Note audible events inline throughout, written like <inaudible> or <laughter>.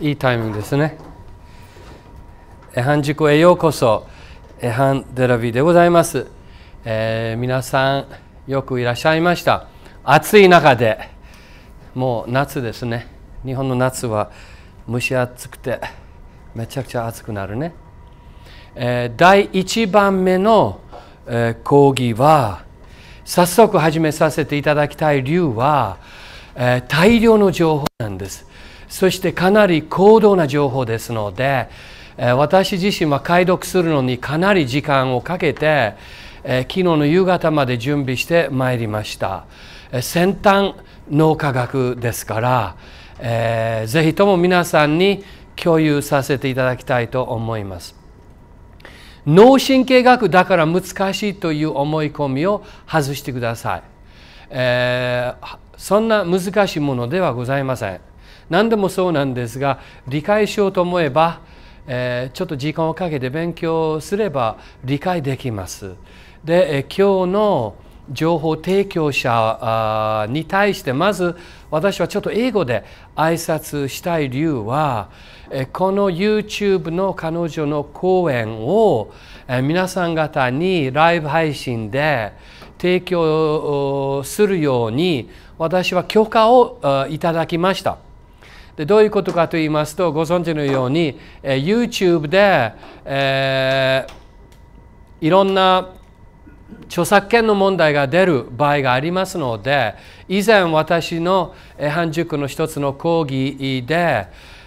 いいタイミングですね。エハン塾へようこそ、エハン・デラビーでございます、えー、皆さん、よくいらっしゃいました。暑い中で、もう夏ですね。日本の夏は蒸し暑くて、めちゃくちゃ暑くなるね。えー、第1番目の、えー、講義は、早速始めさせていただきたい理由は、えー、大量の情報なんです。そしてかなり高度な情報ですので私自身は解読するのにかなり時間をかけて昨日の夕方まで準備してまいりました先端脳科学ですからえー、ぜひとも皆さんに共有させていただきたいと思います。脳神経学だから難しいという思い込みを外してください。えー、そんな難しいものではございません。何でもそうなんですが理解しようと思えば、えー、ちょっと時間をかけて勉強すれば理解できます。で、え今日の情報提供者に対してまず私はちょっと英語で挨拶したい理由はこの YouTube の彼女の講演を皆さん方にライブ配信で提供するように私は許可をいただきました。でどういうことかと言いますとご存知のように、えー、YouTube で、えー、いろんな著作権の問題が出る場合がありますので以前私の半熟の一つの講義で、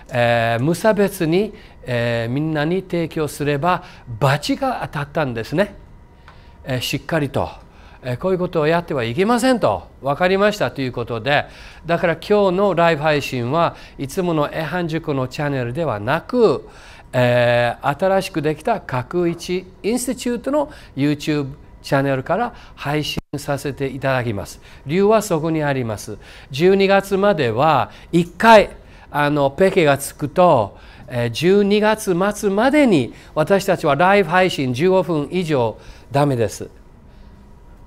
えー、無差別に、えー、みんなに提供すれば罰が当たったんですね、えー、しっかりと。こういうことをやってはいけませんと分かりましたということでだから今日のライブ配信はいつもの絵半塾のチャンネルではなく、えー、新しくできた角一インスティチュートの YouTube チャンネルから配信させていただきます。理由はそこにあります。12月までは1回あのペケがつくと12月末までに私たちはライブ配信15分以上ダメです。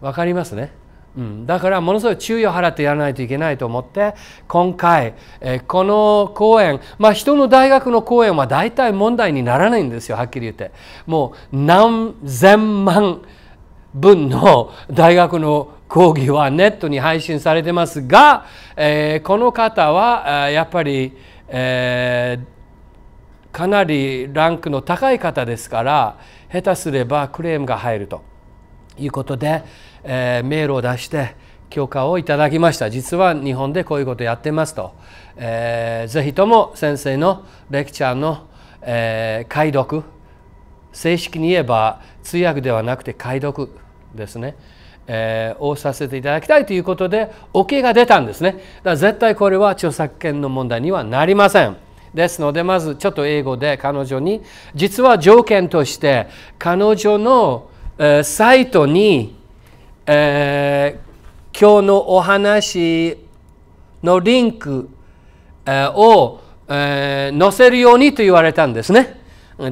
分かりますね、うん、だからものすごい注意を払ってやらないといけないと思って今回、えー、この講演まあ人の大学の講演は大体問題にならないんですよはっきり言ってもう何千万分の大学の講義はネットに配信されてますが、えー、この方はやっぱり、えー、かなりランクの高い方ですから下手すればクレームが入ると。いうことで、えー、メールを出して許可をいただきました実は日本でこういうことやってますと、えー、ぜひとも先生のレクチャーの、えー、解読正式に言えば通訳ではなくて解読ですね、えー、をさせていただきたいということで OK が出たんですねだから絶対これは著作権の問題にはなりませんですのでまずちょっと英語で彼女に実は条件として彼女のサイトに、えー、今日のお話のリンクを、えー、載せるようにと言われたんですね。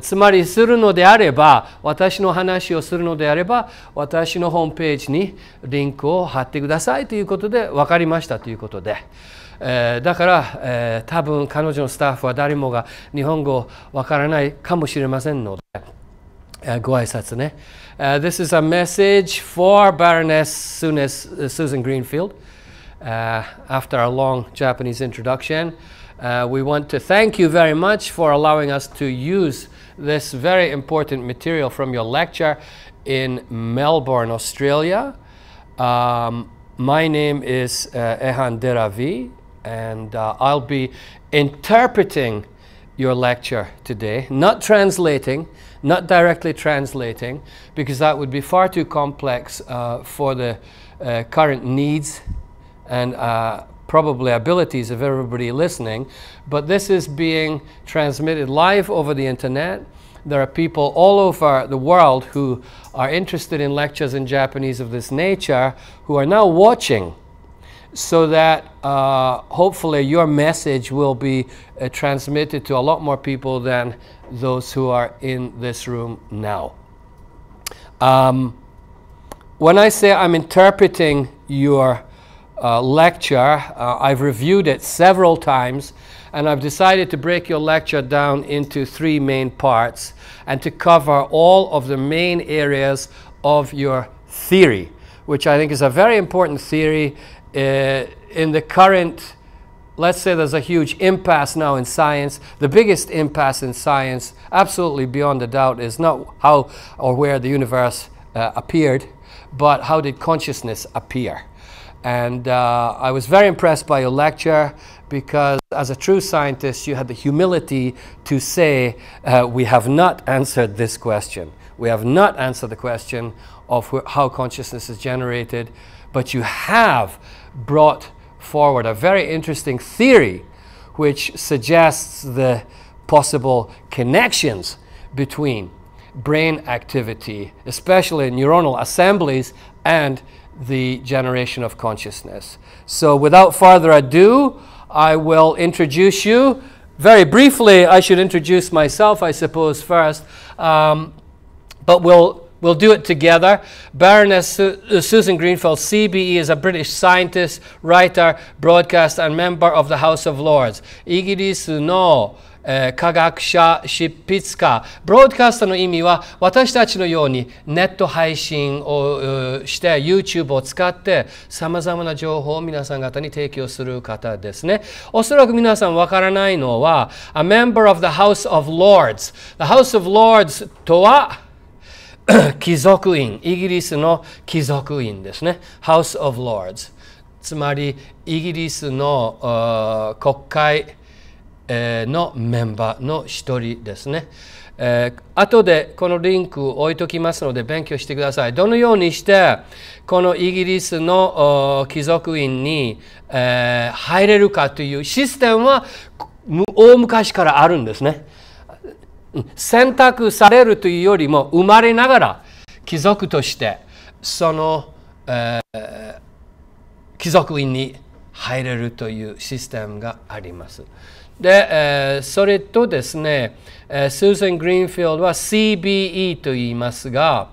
つまりするのであれば、私の話をするのであれば、私のホームページにリンクを貼ってくださいということで分かりましたということで。えー、だから、えー、多分彼女のスタッフは誰もが日本語わからないかもしれませんので、えー、ご挨拶ね。Uh, this is a message for Baroness uh, Susan Greenfield. Uh, after a long Japanese introduction, uh, we want to thank you very much for allowing us to use this very important material from your lecture in Melbourne, Australia. Um, my name is uh, Ehan Deravi, and I'll be interpreting your lecture today, not translating, not directly translating, because that would be far too complex uh, for the uh, current needs and uh, probably abilities of everybody listening. But this is being transmitted live over the internet. There are people all over the world who are interested in lectures in Japanese of this nature who are now watching so that uh, hopefully your message will be uh, transmitted to a lot more people than those who are in this room now. Um, when I say I'm interpreting your uh, lecture, uh, I've reviewed it several times and I've decided to break your lecture down into three main parts and to cover all of the main areas of your theory, which I think is a very important theory uh, in the current let's say there's a huge impasse now in science. The biggest impasse in science, absolutely beyond a doubt, is not how or where the universe uh, appeared, but how did consciousness appear? And uh, I was very impressed by your lecture because, as a true scientist, you had the humility to say, uh, We have not answered this question. We have not answered the question of how consciousness is generated, but you have brought forward a very interesting theory which suggests the possible connections between brain activity, especially neuronal assemblies, and the generation of consciousness. So, without further ado, I will introduce you. Very briefly, I should introduce myself, I suppose, first. Um, but we'll We'll do it together. Baroness uh, Susan Greenfield, CBE, is a British scientist, writer, broadcaster, and member of the House of Lords. Igirisu uh, no uh, YouTube を使ってさまざまな情報を皆さん方に提供する方ですね。おそらく皆さんわからないのは A member of the House of Lords The House of Lords とは <clears throat> 貴族院、イギリスの貴族院ですね。House of Lords。つまり、イギリスの国会のメンバーの一人ですね。えー、後でこのリンクを置いときますので勉強してください。どのようにしてこのイギリスの貴族院に、えー、入れるかというシステムは大昔からあるんですね。選択されるというよりも生まれながら貴族としてその、えー、貴族院に入れるというシステムがあります。で、えー、それとですね、えー、スーザン・グリーンフィールドは CBE と言いますが、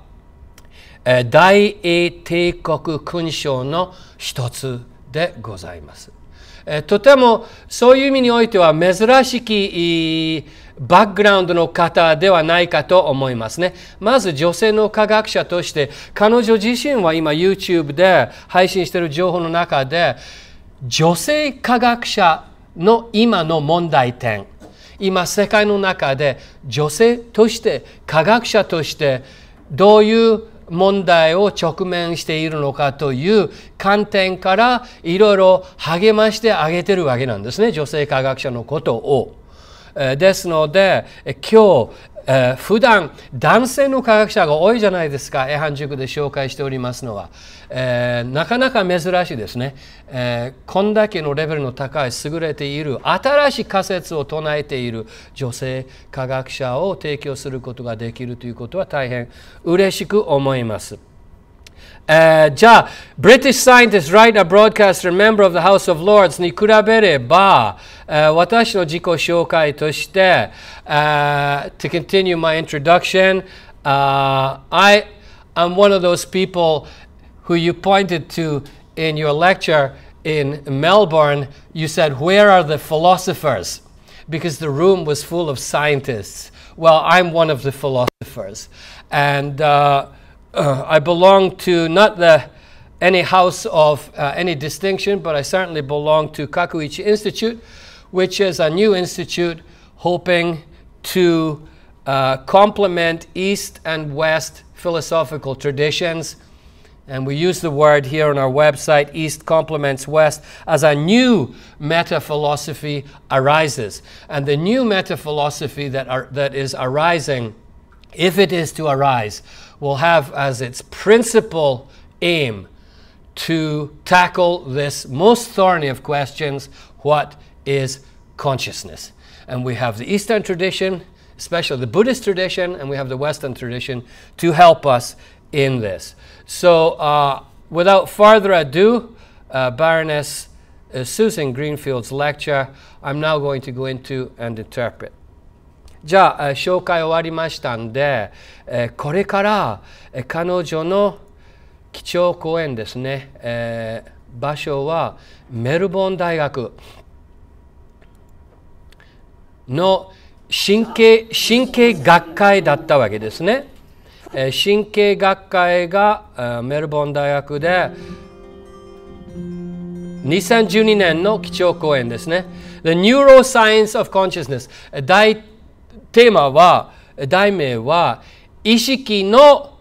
えー、大英帝国勲章の一つでございます。えー、とてもそういう意味においては珍しき、バックグラウンドの方ではないかと思いますね。まず女性の科学者として、彼女自身は今 YouTube で配信している情報の中で、女性科学者の今の問題点、今世界の中で女性として科学者としてどういう問題を直面しているのかという観点からいろいろ励ましてあげてるわけなんですね女性科学者のことを。ですので今日え普段男性の科学者が多いじゃないですか絵ン塾で紹介しておりますのは、えー、なかなか珍しいですね、えー、こんだけのレベルの高い優れている新しい仮説を唱えている女性科学者を提供することができるということは大変嬉しく思います。Uh, ja, British scientist, writer, broadcaster, member of the House of Lords に比べれば、uh, 私の自己紹介として、uh, to continue my introduction, uh, I am one of those people who you pointed to in your lecture in Melbourne. You said, Where are the philosophers? Because the room was full of scientists. Well, I'm one of the philosophers. And uh, uh, I belong to not the any house of uh, any distinction, but I certainly belong to Kakuichi Institute, which is a new institute hoping to uh, complement East and West philosophical traditions. And we use the word here on our website, East complements West, as a new meta philosophy arises. And the new meta philosophy that, are, that is arising, if it is to arise, will have as its principal aim to tackle this most thorny of questions what is consciousness? And we have the Eastern tradition, especially the Buddhist tradition, and we have the Western tradition to help us in this. So, uh, without further ado, uh, Baroness uh, Susan Greenfield's lecture, I'm now going to go into and interpret. じゃあ紹介終わりましたんでこれから彼女の基調講演ですね、え場所はメルボン大学の神経神経学会だったわけですね、え神経学会がメルボン大学で2012年の基調講演ですね The Neuroscience of Consciousness テーマは、題名は、意識の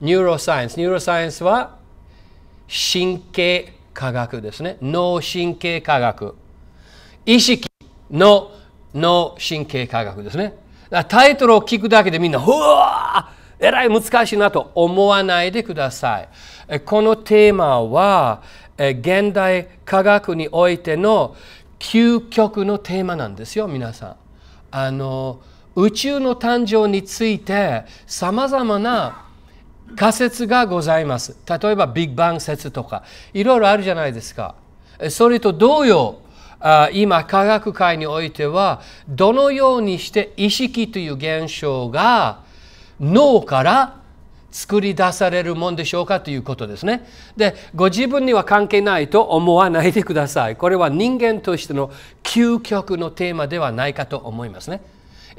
ニューロサイエンス。ニューロサイエンスは神経科学ですね。脳神経科学。意識の脳神経科学ですね。タイトルを聞くだけでみんな、うわえらい難しいなと思わないでください。このテーマは、現代科学においての究極のテーマなんですよ、皆さん。あの、宇宙の誕生についてさまざまな仮説がございます例えばビッグバン説とかいろいろあるじゃないですかそれと同様今科学界においてはどのようにして意識という現象が脳から作り出されるもんでしょうかということですね。でご自分には関係ないと思わないでください。これは人間としての究極のテーマではないかと思いますね。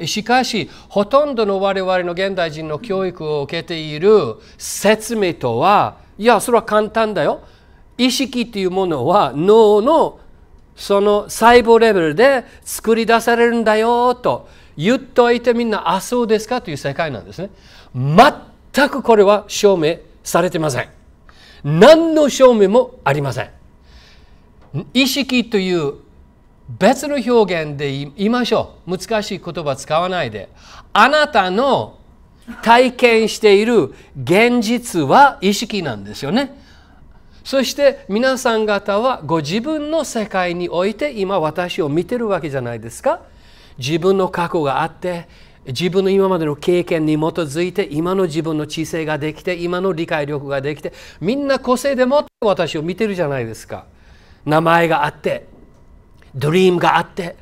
しかしほとんどの我々の現代人の教育を受けている説明とはいやそれは簡単だよ意識というものは脳のその細胞レベルで作り出されるんだよと言っといてみんなあそうですかという世界なんですね全くこれは証明されてません何の証明もありません意識という別の表現で言いましょう難しい言葉使わないであなたの体験している現実は意識なんですよねそして皆さん方はご自分の世界において今私を見てるわけじゃないですか自分の過去があって自分の今までの経験に基づいて今の自分の知性ができて今の理解力ができてみんな個性でもって私を見てるじゃないですか名前があってドリームがあって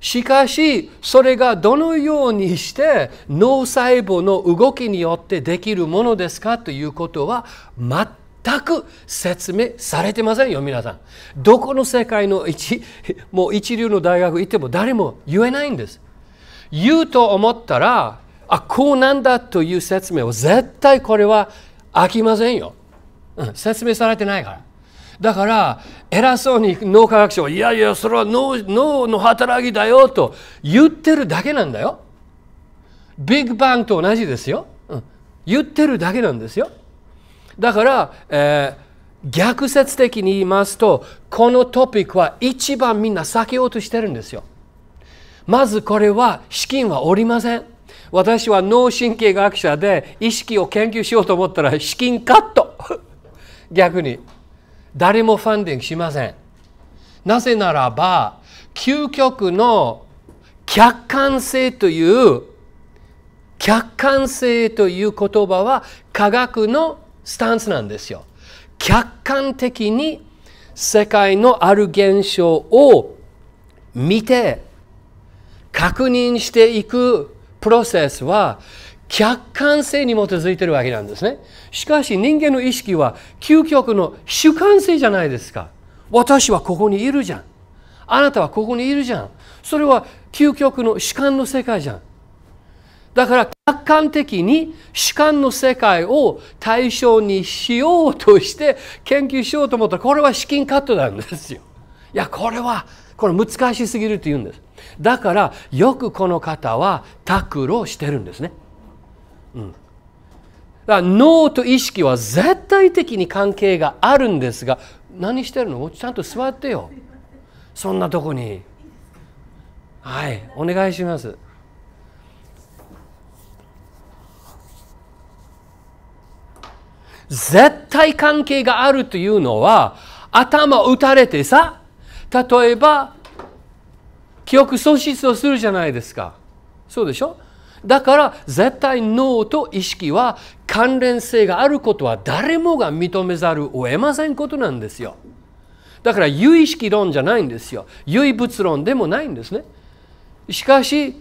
しかしそれがどのようにして脳細胞の動きによってできるものですかということは全く説明されてませんよ皆さんどこの世界の一もう一流の大学行っても誰も言えないんです言うと思ったらあこうなんだという説明を絶対これは飽きませんよ、うん、説明されてないからだから偉そうに脳科学者はいやいやそれは脳の働きだよと言ってるだけなんだよ。ビッグバンと同じですよ。うん、言ってるだけなんですよ。だから、えー、逆説的に言いますとこのトピックは一番みんな避けようとしてるんですよ。まずこれは資金はおりません。私は脳神経学者で意識を研究しようと思ったら資金カット <laughs> 逆に誰もファンディングしませんなぜならば究極の客観性という客観性という言葉は科学のスタンスなんですよ客観的に世界のある現象を見て確認していくプロセスは客観性に基づいてるわけなんですね。しかし人間の意識は究極の主観性じゃないですか。私はここにいるじゃん。あなたはここにいるじゃん。それは究極の主観の世界じゃん。だから客観的に主観の世界を対象にしようとして研究しようと思ったらこれは資金カットなんですよ。いやこれはこれ難しすぎるって言うんです。だからよくこの方は拓露してるんですね。うん、だから脳と意識は絶対的に関係があるんですが何してるのちゃんと座ってよそんなとこにはいお願いします絶対関係があるというのは頭打たれてさ例えば記憶喪失をするじゃないですかそうでしょだから絶対脳と意識は関連性があることは誰もが認めざるを得ませんことなんですよだから有意識論じゃないんですよ唯物論でもないんですねしかし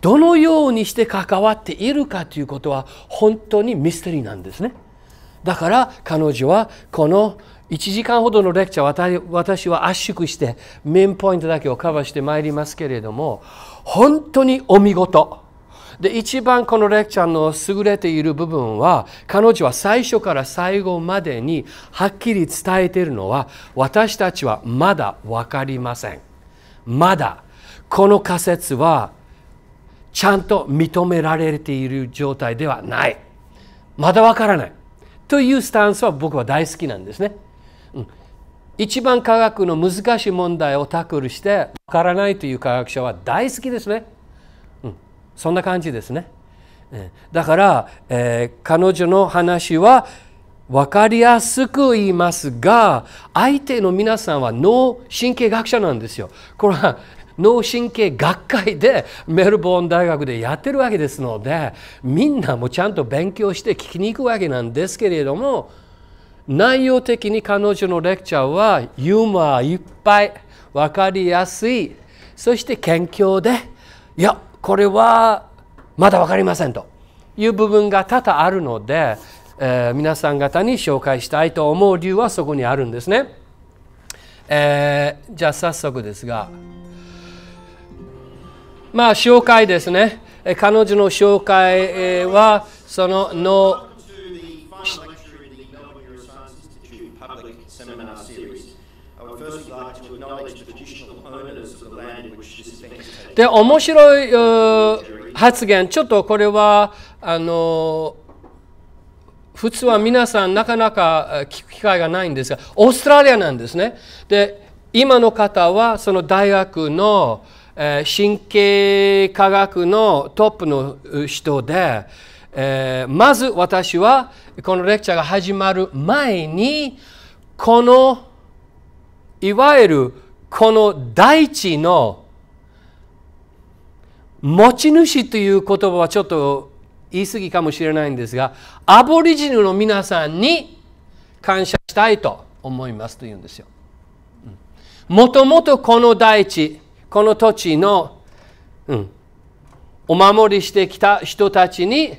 どのようにして関わっているかということは本当にミステリーなんですねだから彼女はこの1時間ほどのレクチャー私は圧縮してメインポイントだけをカバーしてまいりますけれども本当にお見事で一番このレクちゃんの優れている部分は彼女は最初から最後までにはっきり伝えているのは私たちはまだ分かりませんまだこの仮説はちゃんと認められている状態ではないまだ分からないというスタンスは僕は大好きなんですね、うん、一番科学の難しい問題をタックルして分からないという科学者は大好きですねそんな感じですね。だから、えー、彼女の話は分かりやすく言いますが相手の皆さんは脳神経学者なんですよ。これは脳神経学会でメルボーン大学でやってるわけですのでみんなもちゃんと勉強して聞きに行くわけなんですけれども内容的に彼女のレクチャーはユーモアいっぱい分かりやすいそして謙虚でいやこれはまだ分かりませんという部分が多々あるので、えー、皆さん方に紹介したいと思う理由はそこにあるんですね。えー、じゃあ早速ですがまあ紹介ですね彼女の紹介はその脳で面白い発言ちょっとこれはあの普通は皆さんなかなか聞く機会がないんですがオーストラリアなんですね。で今の方はその大学の神経科学のトップの人で、えー、まず私はこのレクチャーが始まる前にこのいわゆるこの大地の持ち主という言葉はちょっと言い過ぎかもしれないんですがアボリジニの皆さんに感謝したいと思いますというんですよ。もともとこの大地この土地の、うん、お守りしてきた人たちに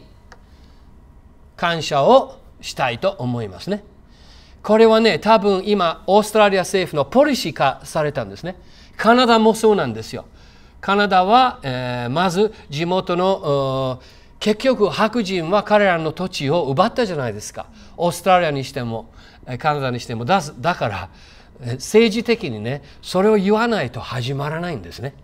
感謝をしたいと思いますね。これはね多分今オーストラリア政府のポリシー化されたんですね。カナダもそうなんですよ。カナダは、えー、まず地元の結局白人は彼らの土地を奪ったじゃないですかオーストラリアにしてもカナダにしてもだだから政治的にねそれを言わないと始まらないんですね。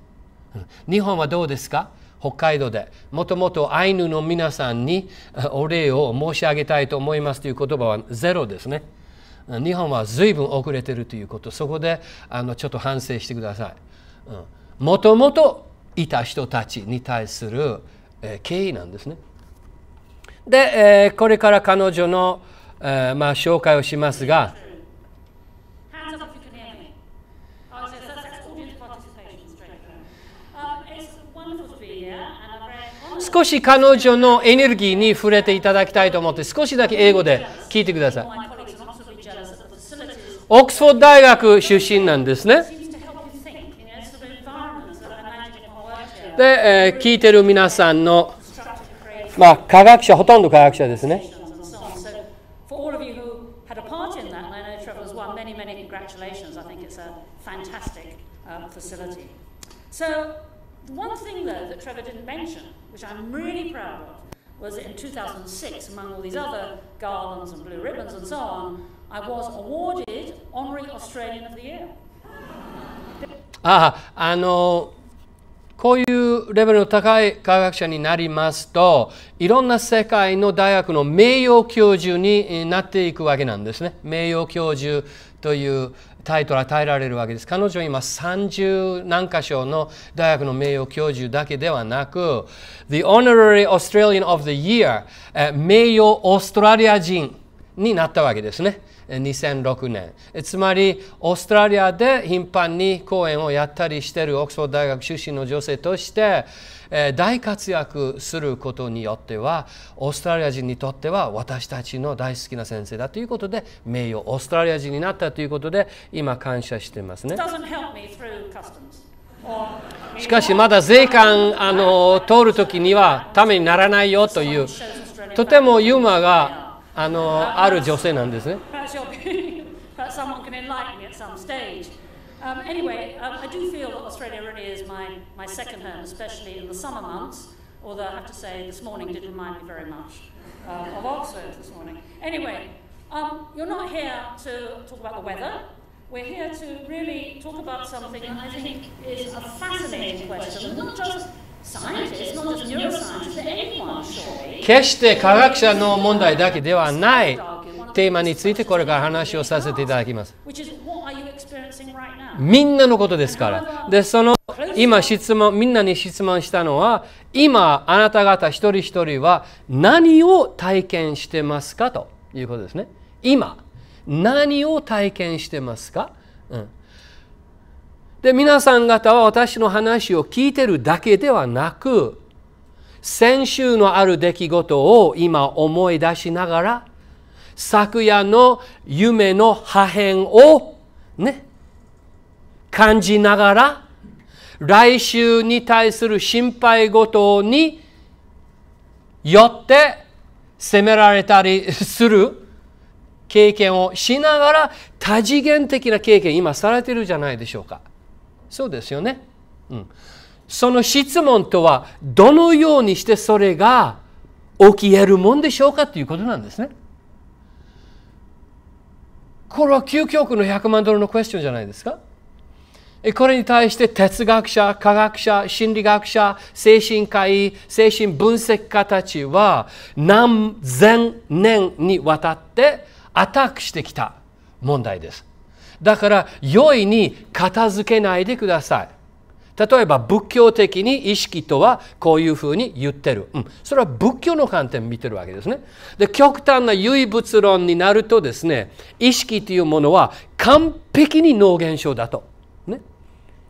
日本はどうですか北海道でもともとアイヌの皆さんにお礼を申し上げたいと思いますという言葉はゼロですね。日本は随分遅れてるということそこであのちょっと反省してください。うんもともといた人たちに対する、え敬意なんですね。で、えこれから彼女の、えまあ、紹介をしますが、少し彼女のエネルギーに触れていただきたいと思って少しだけ英語で聞いてください。オックスフォード大学出身なんですね。で、えー、聞いてる皆さんの、まあ、科学者、ほとんど科学者ですね。So, one thing though that Trevor didn't mention, which I'm really proud of, was that in 2006, among all these other garlands and blue ribbons and so on, I was awarded Honorary Australian of the Year. ああ、あの、こういうレベルの高い科学者になりますと、いろんな世界の大学の名誉教授になっていくわけなんですね。名誉教授というタイトル与えられるわけです。彼女は今30何箇所の大学の名誉教授だけではなく、The Honorary Australian of the Year、名誉オーストラリア人になったわけですね。2006年つまりオーストラリアで頻繁に講演をやったりしているオックスフォード大学出身の女性として大活躍することによってはオーストラリア人にとっては私たちの大好きな先生だということで名誉オーストラリア人になったということで今感謝してますね。<laughs> しかしまだ税関あの通るときにはためにならないよというとてもユーモアがあのある女性なんですね。perhaps <laughs> perhaps someone can enlighten me at some stage. Um, anyway, um, I do feel that Australia really is my, my second home, especially in the summer months, although I have to say this morning did remind me very much uh, of Oxford this morning. Anyway, um, you're not here to talk about the weather. We're here to really talk about something that I think is a fascinating question, not just scientists, not just neuroscientists, but anyone, 決して科学者の問題だけではない。テーマについてこれから話をさせていただきます。みんなのことですから。で、その今質問、みんなに質問したのは、今あなた方一人一人は何を体験してますかということですね。今、何を体験してますか、うん、で、皆さん方は私の話を聞いてるだけではなく、先週のある出来事を今思い出しながら昨夜の夢の破片をね、感じながら、来週に対する心配事によって責められたりする経験をしながら多次元的な経験今されてるじゃないでしょうかそうですよね、うん、その質問とはどのようにしてそれが起きえるもんでしょうかということなんですねこれは究極の100万ドルのクエスチョンじゃないですかこれに対して哲学者、科学者、心理学者、精神科医、精神分析家たちは何千年にわたってアタックしてきた問題です。だから、容易に片付けないでください。例えば仏教的に意識とはこういうふうに言ってる、うん、それは仏教の観点見てるわけですねで極端な唯物論になるとですね意識というものは完璧に脳現象だと、ね、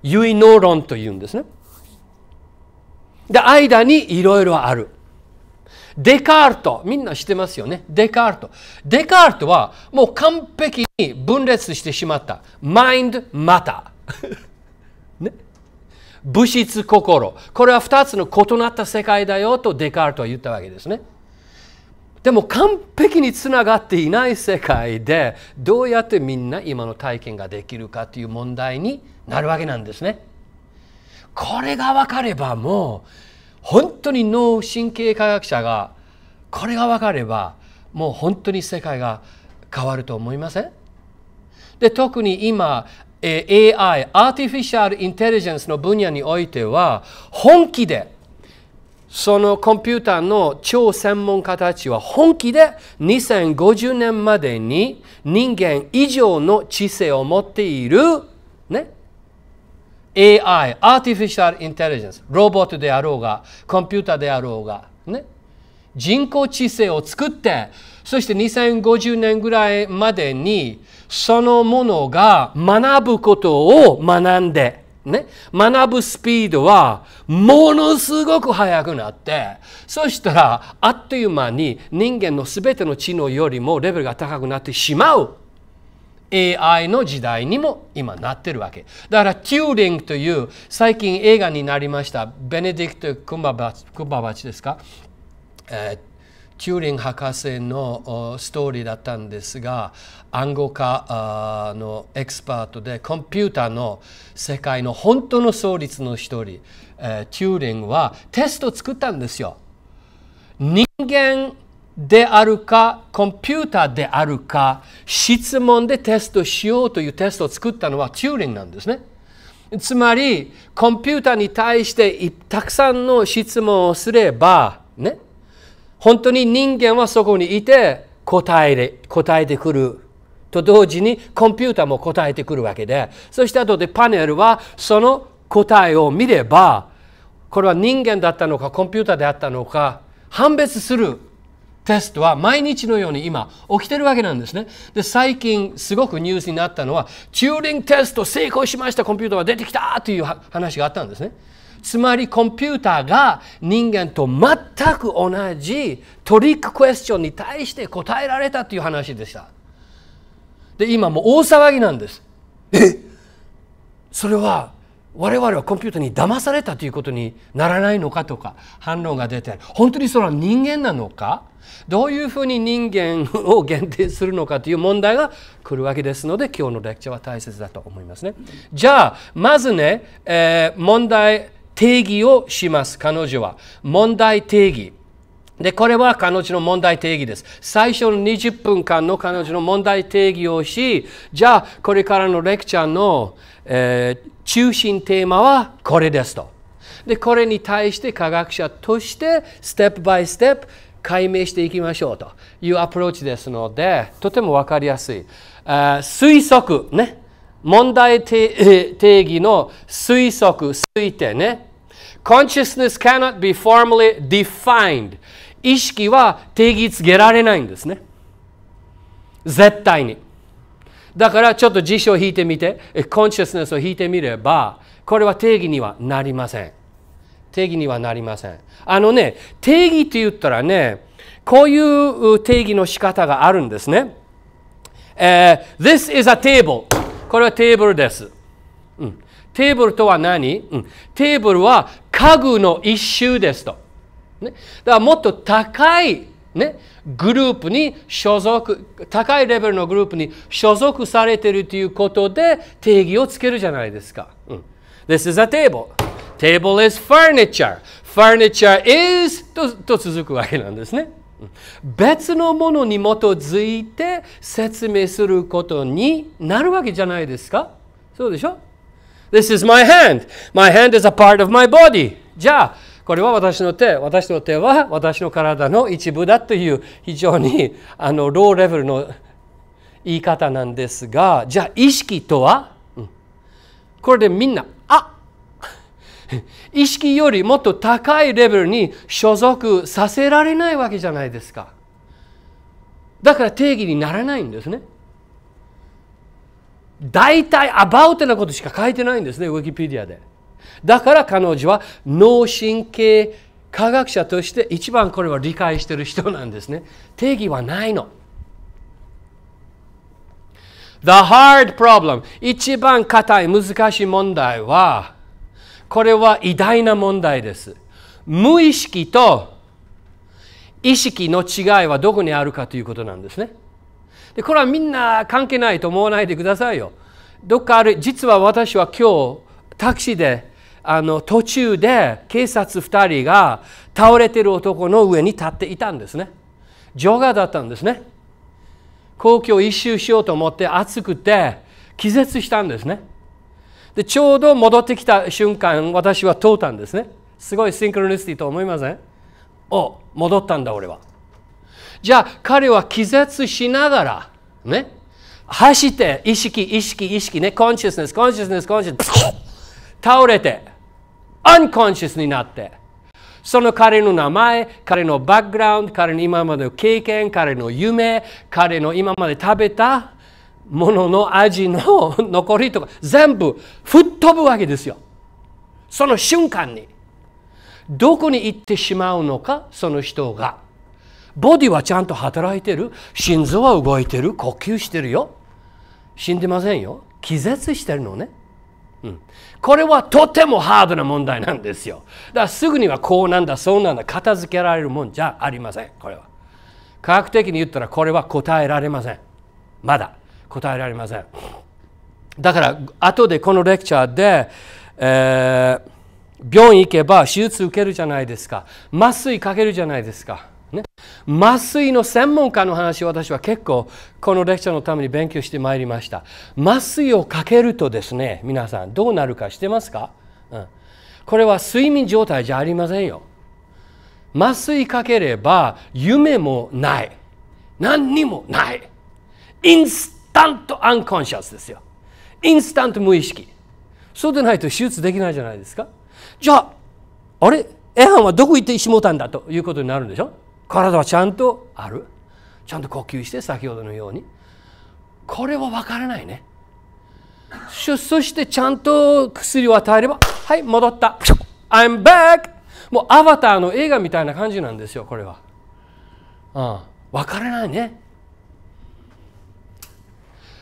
唯脳論というんですねで間にいろいろあるデカートみんな知ってますよねデカートデカートはもう完璧に分裂してしまったマインドマター <laughs> 物質心これは2つの異なった世界だよとデカールトは言ったわけですねでも完璧につながっていない世界でどうやってみんな今の体験ができるかという問題になるわけなんですねこれが分かればもう本当に脳神経科学者がこれが分かればもう本当に世界が変わると思いませんで特に今え AI アーティフィシャルインテリジェンスの分野においては本気でそのコンピューターの超専門家たちは本気で2050年までに人間以上の知性を持っている、ね、AI、アーティフィシャルインテリジェンス、ロボットであろうが、コンピューターであろうが、ね、人工知性を作ってそして2050年ぐらいまでにそのものが学ぶことを学んで、ね、学ぶスピードはものすごく速くなってそしたらあっという間に人間の全ての知能よりもレベルが高くなってしまう AI の時代にも今なってるわけ。だから、テューリングという最近映画になりました、ベネディクト・クンババチですか、えー、チューリン博士のストーリーだったんですが暗号化のエキスパートでコンピューターの世界の本当の創立の一人、えチューリンはテストを作ったんですよ。人間であるかコンピューターであるか質問でテストしようというテストを作ったのはチューリンなんですね。つまりコンピューターに対してたくさんの質問をすればね本当に人間はそこにいて答えれ答えてくると同時にコンピューターも答えてくるわけでそして後でパネルはその答えを見ればこれは人間だったのかコンピューターであったのか判別するテストは毎日のように今起きてるわけなんですね。で最近すごくニュースになったのはチューリングテスト成功しましたコンピューターが出てきたという話があったんですね。つまりコンピューターが人間と全く同じトリッククエスチョンに対して答えられたという話でした。で今もう大騒ぎなんです。えそれは我々はコンピューターに騙されたということにならないのかとか反論が出て本当にそれは人間なのかどういうふうに人間を限定するのかという問題が来るわけですので今日のレクチャーは大切だと思いますね。じゃあまずね、えー、問題定義をします、彼女は。問題定義。で、これは彼女の問題定義です。最初の20分間の彼女の問題定義をし、じゃあ、これからのレクチャーの、えー、中心テーマはこれですと。で、これに対して科学者として、ステップバイステップ、解明していきましょうというアプローチですので、とてもわかりやすい。あ推測ね。問題定義の推測、推定ね。Consciousness cannot be formally defined. 意識は定義つけられないんですね。絶対に。だからちょっと辞書を引いてみて、consciousness を引いてみれば、これは定義にはなりません。定義にはなりません。あのね、定義って言ったらね、こういう定義の仕方があるんですね。えー、This is a table. これはテーブルです。うん、テーブルとは何、うん、テーブルは家具の一種ですと。ね、だからもっと高い、ね、グループに所属高いレベルのグループに所属されているということで定義をつけるじゃないですか。うん、This is a table. Table is furniture. Furniture is とと続くわけなんですね。別のものに基づいて説明することになるわけじゃないですか。そうでしょ This is my hand. My hand is a part of my body. じゃあ、これは私の手。私の手は私の体の一部だという非常にあのローレベルの言い方なんですが、じゃあ意識とは、うん、これでみんな、あ <laughs> 意識よりもっと高いレベルに所属させられないわけじゃないですか。だから定義にならないんですね。大体アバウトなことしか書いてないんですねウィキペディアでだから彼女は脳神経科学者として一番これは理解してる人なんですね定義はないの The hard problem 一番硬い難しい問題はこれは偉大な問題です無意識と意識の違いはどこにあるかということなんですねでこれはみんな関係ないと思わないでくださいよどっかある実は私は今日タクシーであの途中で警察2人が倒れてる男の上に立っていたんですねジョガだったんですね皇居一周しようと思って暑くて気絶したんですねでちょうど戻ってきた瞬間私は通ったんですねすごいシンクロニシティと思いませんお戻ったんだ俺はじゃあ彼は気絶しながら、ね、走って、意識、意識、意識ね、コンシスネス、コンシスネス、コンシスネス、倒れて、アンコンシスになって、その彼の名前、彼のバックグラウンド、彼の今までの経験、彼の夢、彼の今まで食べたものの味の <laughs> 残りとか、全部吹っ飛ぶわけですよ。その瞬間に。どこに行ってしまうのか、その人が。ボディはちゃんと働いてる心臓は動いてる呼吸してるよ死んでませんよ気絶してるのね、うん、これはとてもハードな問題なんですよだからすぐにはこうなんだそうなんだ片付けられるもんじゃありませんこれは科学的に言ったらこれは答えられませんまだ答えられませんだから後でこのレクチャーで、えー、病院行けば手術受けるじゃないですか麻酔かけるじゃないですかね、麻酔の専門家の話を私は結構このレクチャーのために勉強してまいりました麻酔をかけるとですね皆さんどうなるかしてますか、うん、これは睡眠状態じゃありませんよ麻酔かければ夢もない何にもないインスタントアンコンシャスですよインスタント無意識そうでないと手術できないじゃないですかじゃああれエハンはどこ行ってしもたんだということになるんでしょ体はちゃんとあるちゃんと呼吸して先ほどのようにこれは分からないねそしてちゃんと薬を与えればはい戻った I'm back もうアバターの映画みたいな感じなんですよこれは、うん、分からないね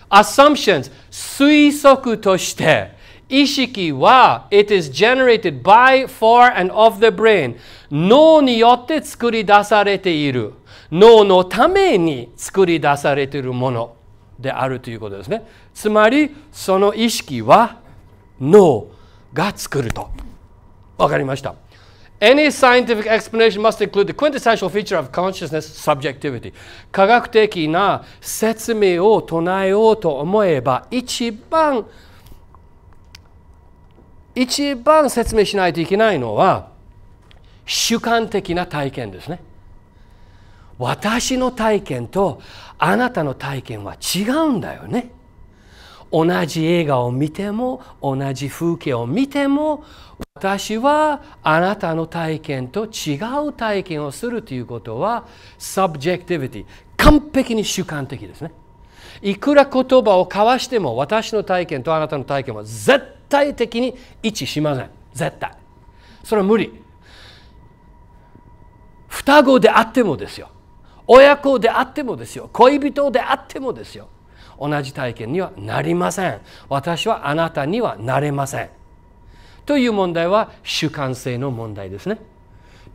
Assumptions 推測として意識は It is generated by, for and of the brain 脳によって作り出されている脳のために作り出されているものであるということですねつまりその意識は脳が作るとわかりました Any scientific explanation must include the quintessential feature of consciousness subjectivity. 科学的な説明を唱えようと思えば一番一番説明しないといけないのは主観的な体験ですね私の体験とあなたの体験は違うんだよね同じ映画を見ても同じ風景を見ても私はあなたの体験と違う体験をするということはサブジェクティビティ完璧に主観的ですねいくら言葉を交わしても私の体験とあなたの体験は絶対的に一致しません絶対それは無理双子であってもですよ親子であってもですよ恋人であってもですよ同じ体験にはなりません私はあなたにはなれませんという問題は主観性の問題ですね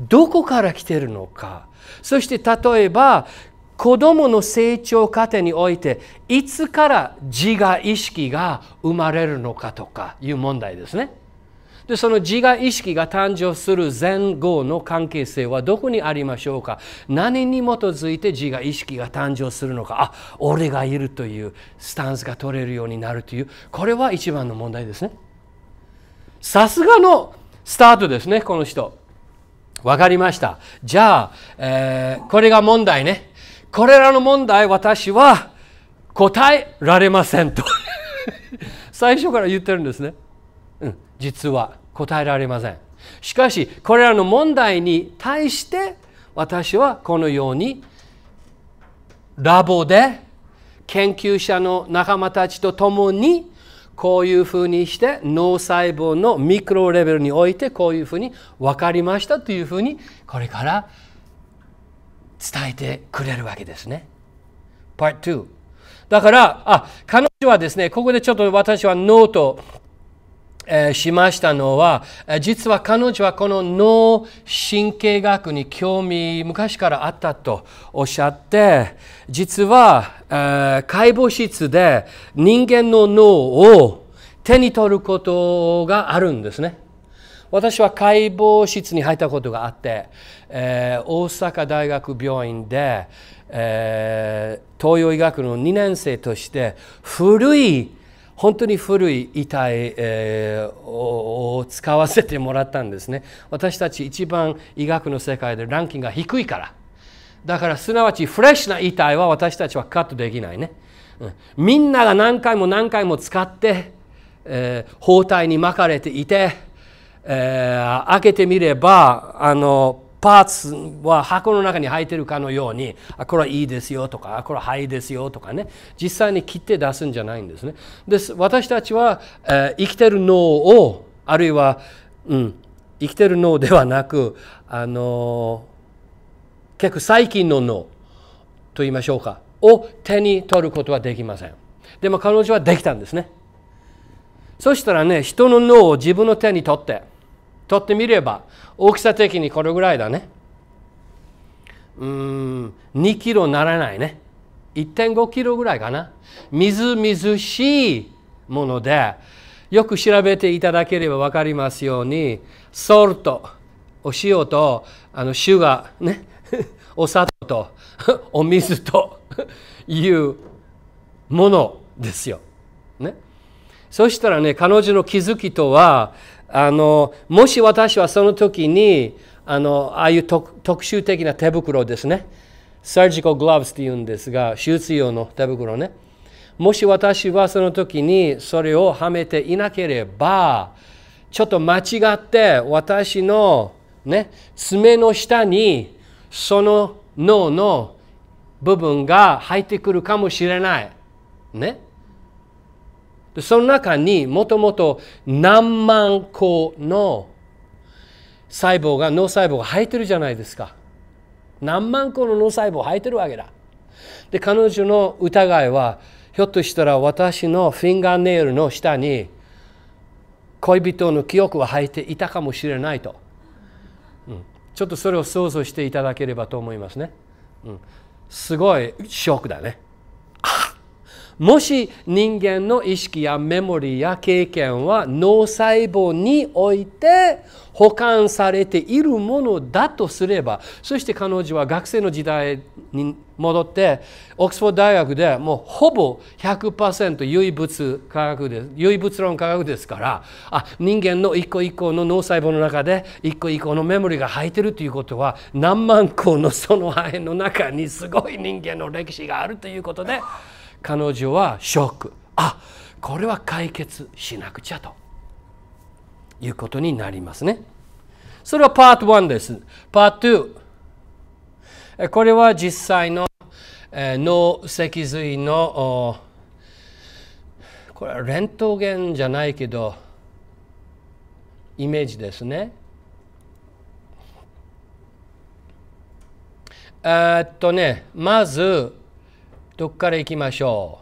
どこから来てるのかそして例えば子どもの成長過程においていつから自我意識が生まれるのかとかいう問題ですね。でその自我意識が誕生する前後の関係性はどこにありましょうか何に基づいて自我意識が誕生するのかあ俺がいるというスタンスが取れるようになるというこれは一番の問題ですねさすがのスタートですねこの人わかりましたじゃあ、えー、これが問題ねこれらの問題私は答えられませんと <laughs> 最初から言ってるんですねうん、実は答えられませんしかしこれらの問題に対して私はこのようにラボで研究者の仲間たちと共にこういうふうにして脳細胞のミクロレベルにおいてこういうふうに分かりましたというふうにこれから伝えてくれるわけですね。Part 2だからあ彼女はですねここでちょっと私はノートえしましたのは、実は彼女はこの脳神経学に興味昔からあったとおっしゃって、実は、え解剖室で人間の脳を手に取ることがあるんですね。私は解剖室に入ったことがあって、えー、大阪大学病院で、えー、東洋医学の2年生として古い本当に古い遺体、を使わせてもらったんですね私たち一番医学の世界でランキングが低いからだからすなわちフレッシュな遺体は私たちはカットできないね、みんなが何回も何回も使って、えー、包帯に巻かれていて、えー、開けてみればあのパーツは箱の中に入ってるかのようにあこれはいいですよとかあこれははいですよとかね実際に切って出すんじゃないんですねです私たちは、えー、生きてる脳をあるいは、うん、生きてる脳ではなくあのー、結構最近の脳と言いましょうかを手に取ることはできませんでも彼女はできたんですねそしたらね人の脳を自分の手に取ってとってみれば大きさ的にこれぐらいだねうん2キロならないね1.5キロぐらいかなみずみずしいものでよく調べていただければ分かりますようにソルトお塩とあのシュガーね <laughs> お砂糖と <laughs> お水と <laughs> いうものですよ。ね、そしたらね彼女の気づきとはあのもし私はその時にあのああいう特殊的な手袋ですねサージコグラブスっていうんですが手術用の手袋ねもし私はその時にそれをはめていなければちょっと間違って私の、ね、爪の下にその脳の部分が入ってくるかもしれない。ね、でその中にもともと何万個の細胞が脳細胞が生えてるじゃないですか何万個の脳細胞生えてるわけだで彼女の疑いはひょっとしたら私のフィンガーネイルの下に恋人の記憶は生えていたかもしれないと、うん、ちょっとそれを想像していただければと思いますね、うん、すごいショックだねあもし人間の意識やメモリーや経験は脳細胞において保管されているものだとすればそして彼女は学生の時代に戻ってオックスフォード大学でもうほぼ100%唯物科学です唯物論科学ですからあ人間の一個一個の脳細胞の中で一個一個のメモリーが入ってるということは何万個のその破片の中にすごい人間の歴史があるということで。彼女はショックあこれは解決しなくちゃということになりますねそれはパート1ですパート2これは実際の脳脊髄のこれはレントゲンじゃないけどイメージですねえっとねまずどっから行きましょ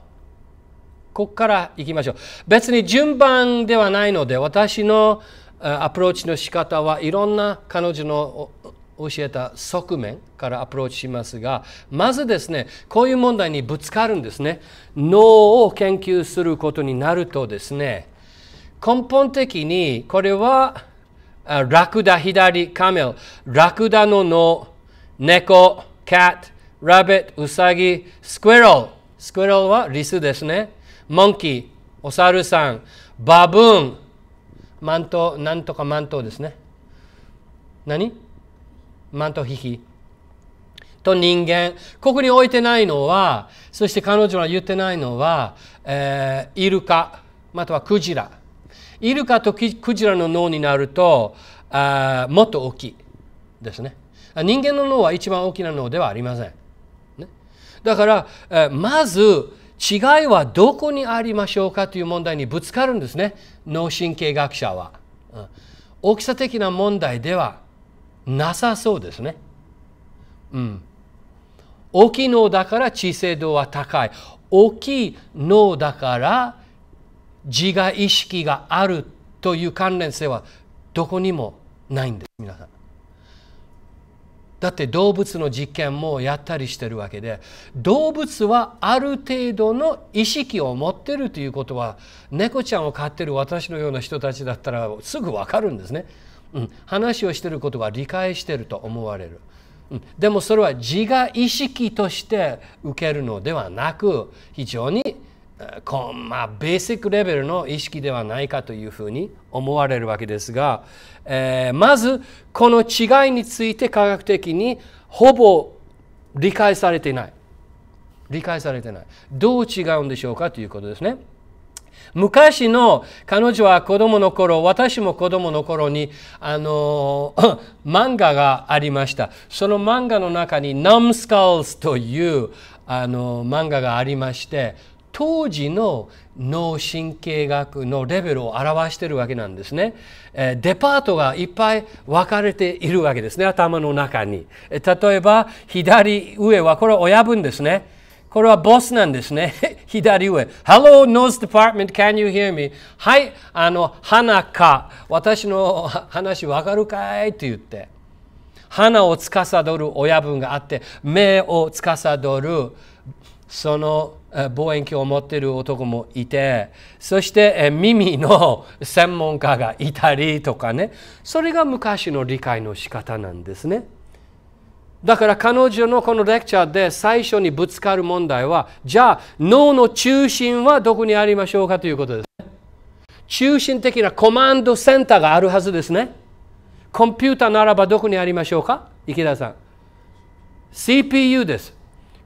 うここから行きましょう。別に順番ではないので、私のアプローチの仕方はいろんな彼女の教えた側面からアプローチしますがまずですねこういう問題にぶつかるんですね脳を研究することになるとですね根本的にこれはラクダ左カメルラクダの脳猫キャットラベット、ウサギ、スクエロー。スクエローはリスですね。モンキー、お猿さん、バブーン、マント、なんとかマントですね。何マントヒヒ。と人間。ここに置いてないのは、そして彼女が言ってないのは、えー、イルカ、またはクジラ。イルカとクジラの脳になると、あもっと大きいですね。人間の脳は一番大きな脳ではありません。だから、えまず違いはどこにありましょうかという問題にぶつかるんですね脳神経学者は、うん、大きさ的な問題ではなさそうですね。うん、大きい脳だから知性度は高い大きい脳だから自我意識があるという関連性はどこにもないんです皆さん。だって動物の実験もやったりしてるわけで動物はある程度の意識を持ってるということは猫ちゃんを飼ってる私のような人たちだったらすぐ分かるんですね。うん、話をしてることは理解してると思われる。でもそれは自我意識として受けるのではなく非常にこまあ、ベーシックレベルの意識ではないかというふうに思われるわけですが、えー、まずこの違いについて科学的にほぼ理解されていない理解されてないどう違うんでしょうかということですね昔の彼女は子供の頃私も子供の頃にあの <laughs> 漫画がありましたその漫画の中に「ナムスカルス」というあの漫画がありまして当時の脳神経学のレベルを表しているわけなんですね、えデパートがいっぱい分かれているわけですね頭の中に例えば左上はこれは親分ですねこれはボスなんですね。<laughs> 左上。Hello, nose department, can you hear me? はい、あの、花か。私の <laughs> 話わかるかいって言って。花を司る親分があって、目を司る、その望遠鏡を持っている男もいてそして耳の専門家がいたりとかねそれが昔の理解の仕方なんですね。だから彼女のこのレクチャーで最初にぶつかる問題はじゃあ脳の中心はどこにありましょうかということです。中心的なコマンドセンターがあるはずですね。コンピューターならばどこにありましょうか池田さん。CPU です。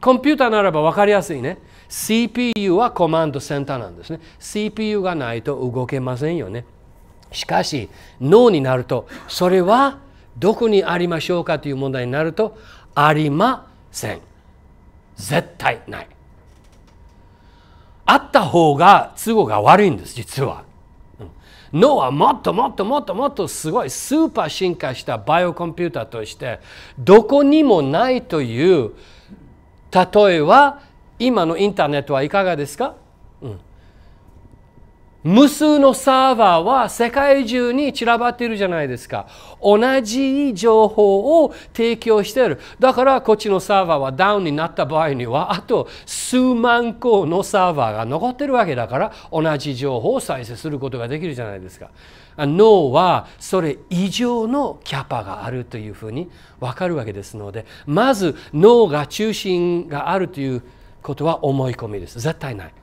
コンピューターならば分かりやすいね。CPU はコマンドセンターなんですね。CPU がないと動けませんよね。しかし脳になるとそれはどこにありましょうかという問題になるとありません。絶対ない。あった方が都合が悪いんです実は。脳はもっともっともっともっとすごいスーパー進化したバイオコンピューターとしてどこにもないという例えは今のインターネットはいかがですか、うん、無数のサーバーは世界中に散らばっているじゃないですか。同じ情報を提供している。だからこっちのサーバーはダウンになった場合には、あと数万個のサーバーが残ってるわけだから、同じ情報を再生することができるじゃないですか。脳はそれ以上のキャパがあるというふうにわかるわけですのでまず脳が中心があるということは思い込みです絶対ない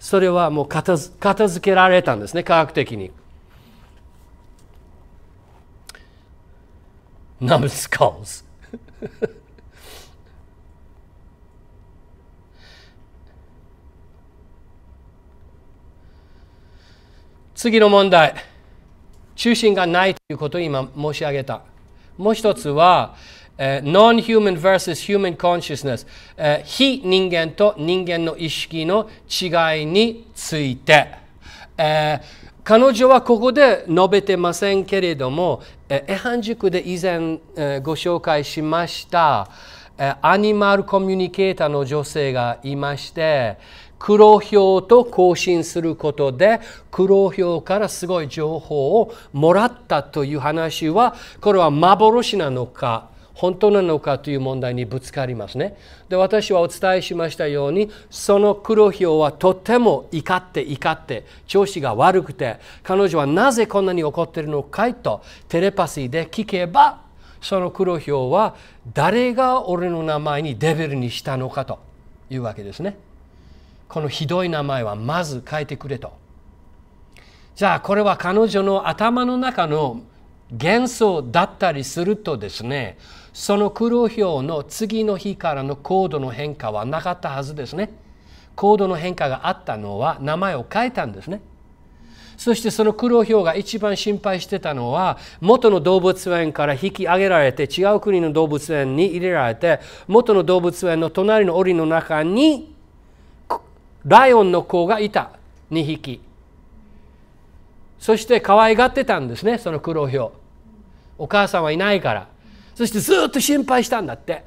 それはもう片付けられたんですね科学的に <laughs> 次の問題中心がないということを今申し上げたもう一つはえー、non-human versus human consciousness、え非人間と人間の意識の違いについて、えー、彼女はここで述べてませんけれども、えー、エハ塾で以前、えー、ご紹介しました、えー、アニマルコミュニケーターの女性がいまして黒表と交信することで黒表からすごい情報をもらったという話はこれは幻なのか本当なのかという問題にぶつかりますね。で私はお伝えしましたようにその黒ひはとても怒って怒って調子が悪くて彼女はなぜこんなに怒ってるのかいとテレパシーで聞けばその黒ひは誰が俺の名前にデビルにしたのかというわけですね。このひどい名前はまず変えてくれと。じゃあこれは彼女の頭の中の幻想だったりするとですねその黒表の次の日からの高度の変化はなかったはずですね。高度の変化があったのは名前を変えたんですね。そしてその黒表が一番心配してたのは元の動物園から引き上げられて違う国の動物園に入れられて元の動物園の隣の檻の中にライオンの子がいた2匹そして可愛がってたんですねその黒表お母さんはいないからそしてずっと心配したんだって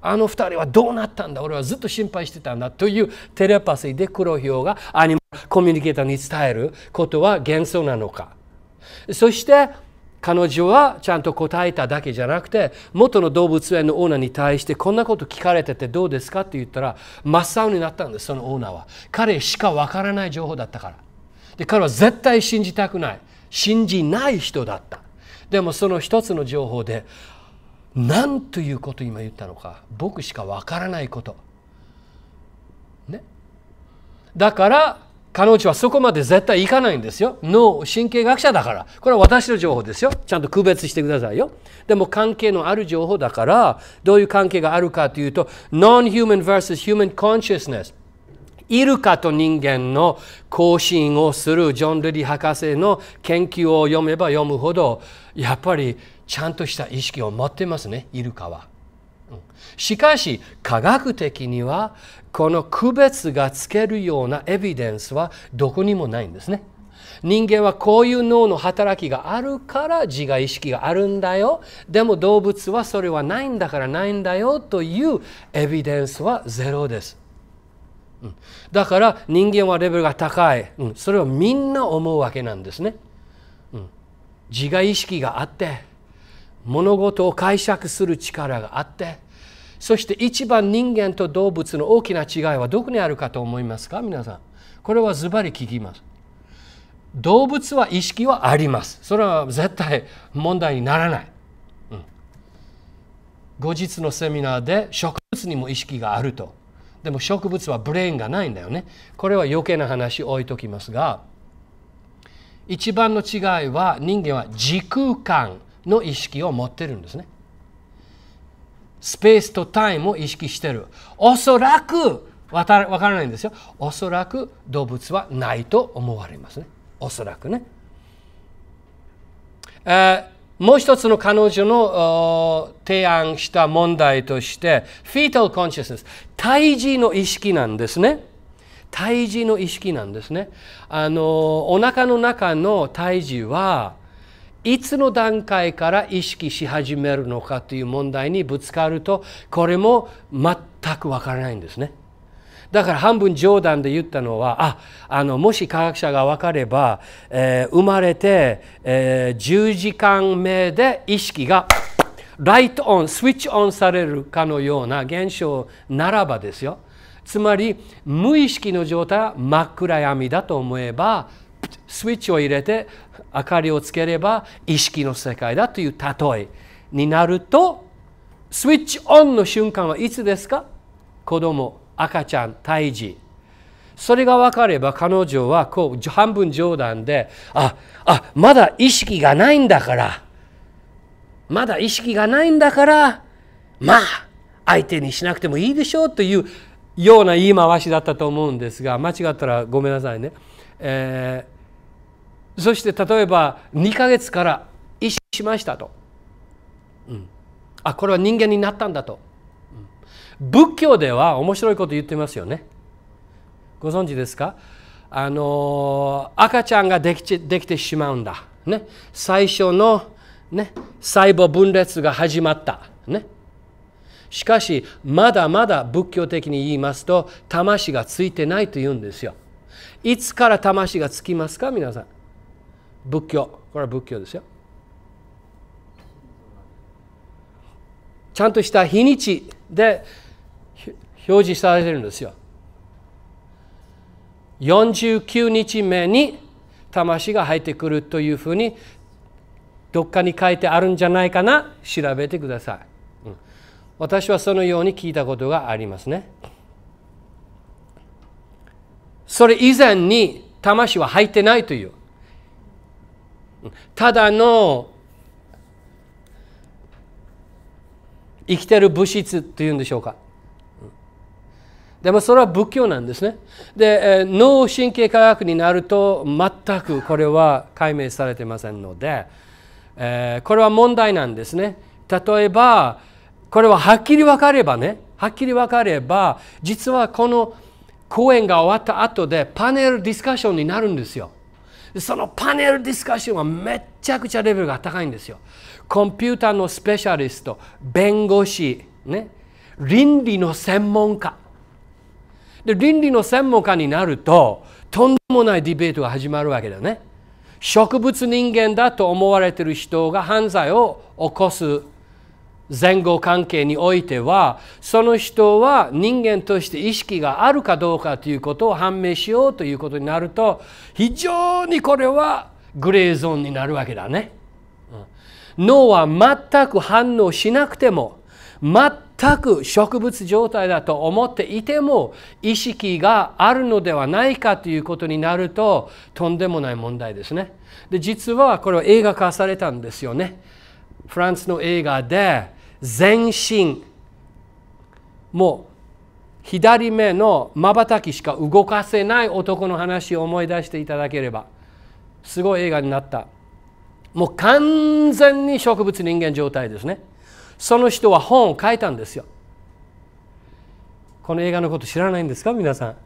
あの二人はどうなったんだ俺はずっと心配してたんだというテレパシーで黒ひょうがアニマルコミュニケーターに伝えることは幻想なのかそして彼女はちゃんと答えただけじゃなくて元の動物園のオーナーに対してこんなこと聞かれててどうですかって言ったら真っ青になったんですそのオーナーは彼しかわからない情報だったからで彼は絶対信じたくない信じない人だったでもその一つの情報で何ということを今言ったのか僕しかわからないことねだから彼女はそこまで絶対行かないんですよ脳神経学者だからこれは私の情報ですよちゃんと区別してくださいよでも関係のある情報だからどういう関係があるかというと non-human versus human consciousness イルカと人間の更新をするジョン・ルリ博士の研究を読めば読むほどやっぱりちゃんとした意識を持ってますねイルカは。しかし科学的にはこの区別がつけるようなエビデンスはどこにもないんですね。人間はこういう脳の働きがあるから自我意識があるんだよでも動物はそれはないんだからないんだよというエビデンスはゼロです。だから人間はレベルが高い、それをみんな思うわけなんですね。自我意識があって物事を解釈する力があってそして一番人間と動物の大きな違いはどこにあるかと思いますか皆さんこれはズバリ聞きます動物は意識はありますそれは絶対問題にならない、うん、後日のセミナーで植物にも意識があるとでも植物はブレーンがないんだよねこれは余計な話置いときますが一番の違いは人間は時空間の意識を持ってるんですねスペースとタイムを意識してるおそらくわからないんですよおそらく動物はないと思われますねおそらくね、えー、もう一つの彼女の提案した問題としてフィートルコンシャスネス胎児の意識なんですね胎児の意識なんですねあのお腹の中の胎児はいつの段階から意識し始めるのかという問題にぶつかるとこれも全くわからないんですね。だから半分冗談で言ったのはああのもし科学者が分かれば、えー、生まれて、えー、10時間目で意識がライトオンスイッチオンされるかのような現象ならばですよつまり無意識の状態は真っ暗闇だと思えばスイッチを入れて明かりをつければ意識の世界だという例えになるとスイッチオンの瞬間はいつですか子供赤ちゃん胎児それが分かれば彼女はこう半分冗談でああまだ意識がないんだからまだ意識がないんだからまあ相手にしなくてもいいでしょうというような言い回しだったと思うんですが間違ったらごめんなさいね。えーそして例えば2ヶ月から意識しましたと、うん、あこれは人間になったんだと、うん、仏教では面白いこと言ってますよねご存知ですかあの赤ちゃんができてできてしまうんだ、ね、最初の、ね、細胞分裂が始まった、ね、しかしまだまだ仏教的に言いますと魂がついてないと言うんですよいつから魂がつきますか皆さん仏教これは仏教ですよちゃんとした日にちで表示されてるんですよ49日目に魂が入ってくるというふうにどっかに書いてあるんじゃないかな調べてください、うん、私はそのように聞いたことがありますねそれ以前に魂は入ってないというただの生きてる物質というんでしょうかでもそれは仏教なんですねで脳神経科学になると全くこれは解明されてませんので、えこれは問題なんですね例えばこれははっきり分かればねはっきり分かれば実はこの講演が終わった後でパネルディスカッションになるんですよそのパネルディスカッションはめっちゃくちゃレベルが高いんですよコンピューターのスペシャリスト弁護士ね倫理の専門家で倫理の専門家になるととんでもないディベートが始まるわけだね植物人間だと思われてる人が犯罪を起こす前後関係においてはその人は人間として意識があるかどうかということを判明しようということになると非常にこれはグレーゾーンになるわけだね。脳は全く反応しなくても全く植物状態だと思っていても意識があるのではないかということになるととんでもない問題ですね。で実はこれは映画化されたんですよね。フランスの映画で全身もう左目のまばたきしか動かせない男の話を思い出していただければすごい映画になったもう完全に植物人間状態ですねその人は本を書いたんですよこの映画のこと知らないんですか皆さん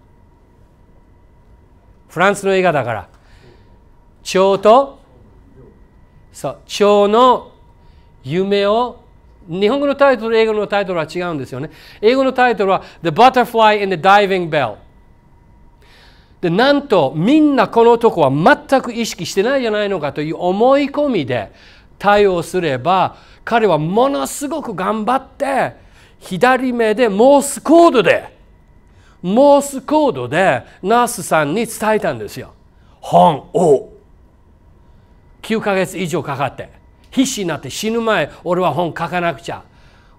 フランスの映画だから蝶とそう蝶の夢を日本語のタイトル、英語のタイトルは違うんですよね。英語のタイトルは The Butterfly and the Diving Bell。で、なんとみんなこのとこは全く意識してないじゃないのかという思い込みで対応すれば、彼はものすごく頑張って、左目でモースコードで、モースコードでナースさんに伝えたんですよ。本を。9ヶ月以上かかって。必死になって死ぬ前俺は本書かなくちゃ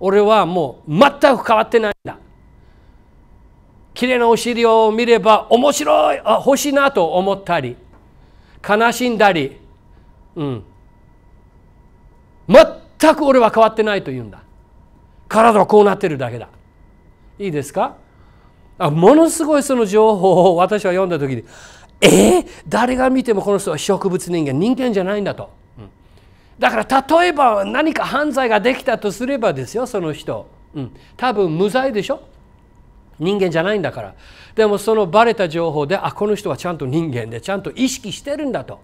俺はもう全く変わってないんだ綺麗なお尻を見れば面白いあ欲しいなと思ったり悲しんだりうん全く俺は変わってないと言うんだ体はこうなってるだけだいいですかあものすごいその情報を私は読んだ時にえー、誰が見てもこの人は植物人間人間じゃないんだとだから例えば何か犯罪ができたとすればですよその人、うん、多分無罪でしょ人間じゃないんだからでもそのバレた情報であこの人はちゃんと人間でちゃんと意識してるんだと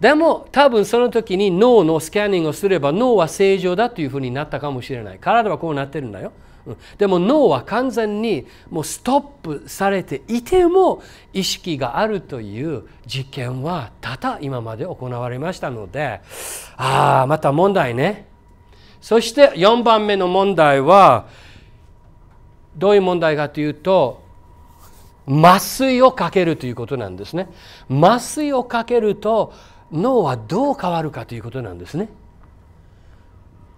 でも多分その時に脳のスキャニングをすれば脳は正常だというふうになったかもしれない体はこうなってるんだよでも脳は完全にもうストップされていても意識があるという実験はただ今まで行われましたのでああまた問題ねそして4番目の問題はどういう問題かというと麻酔をかけるということなんですね麻酔をかけると脳はどう変わるかということなんですね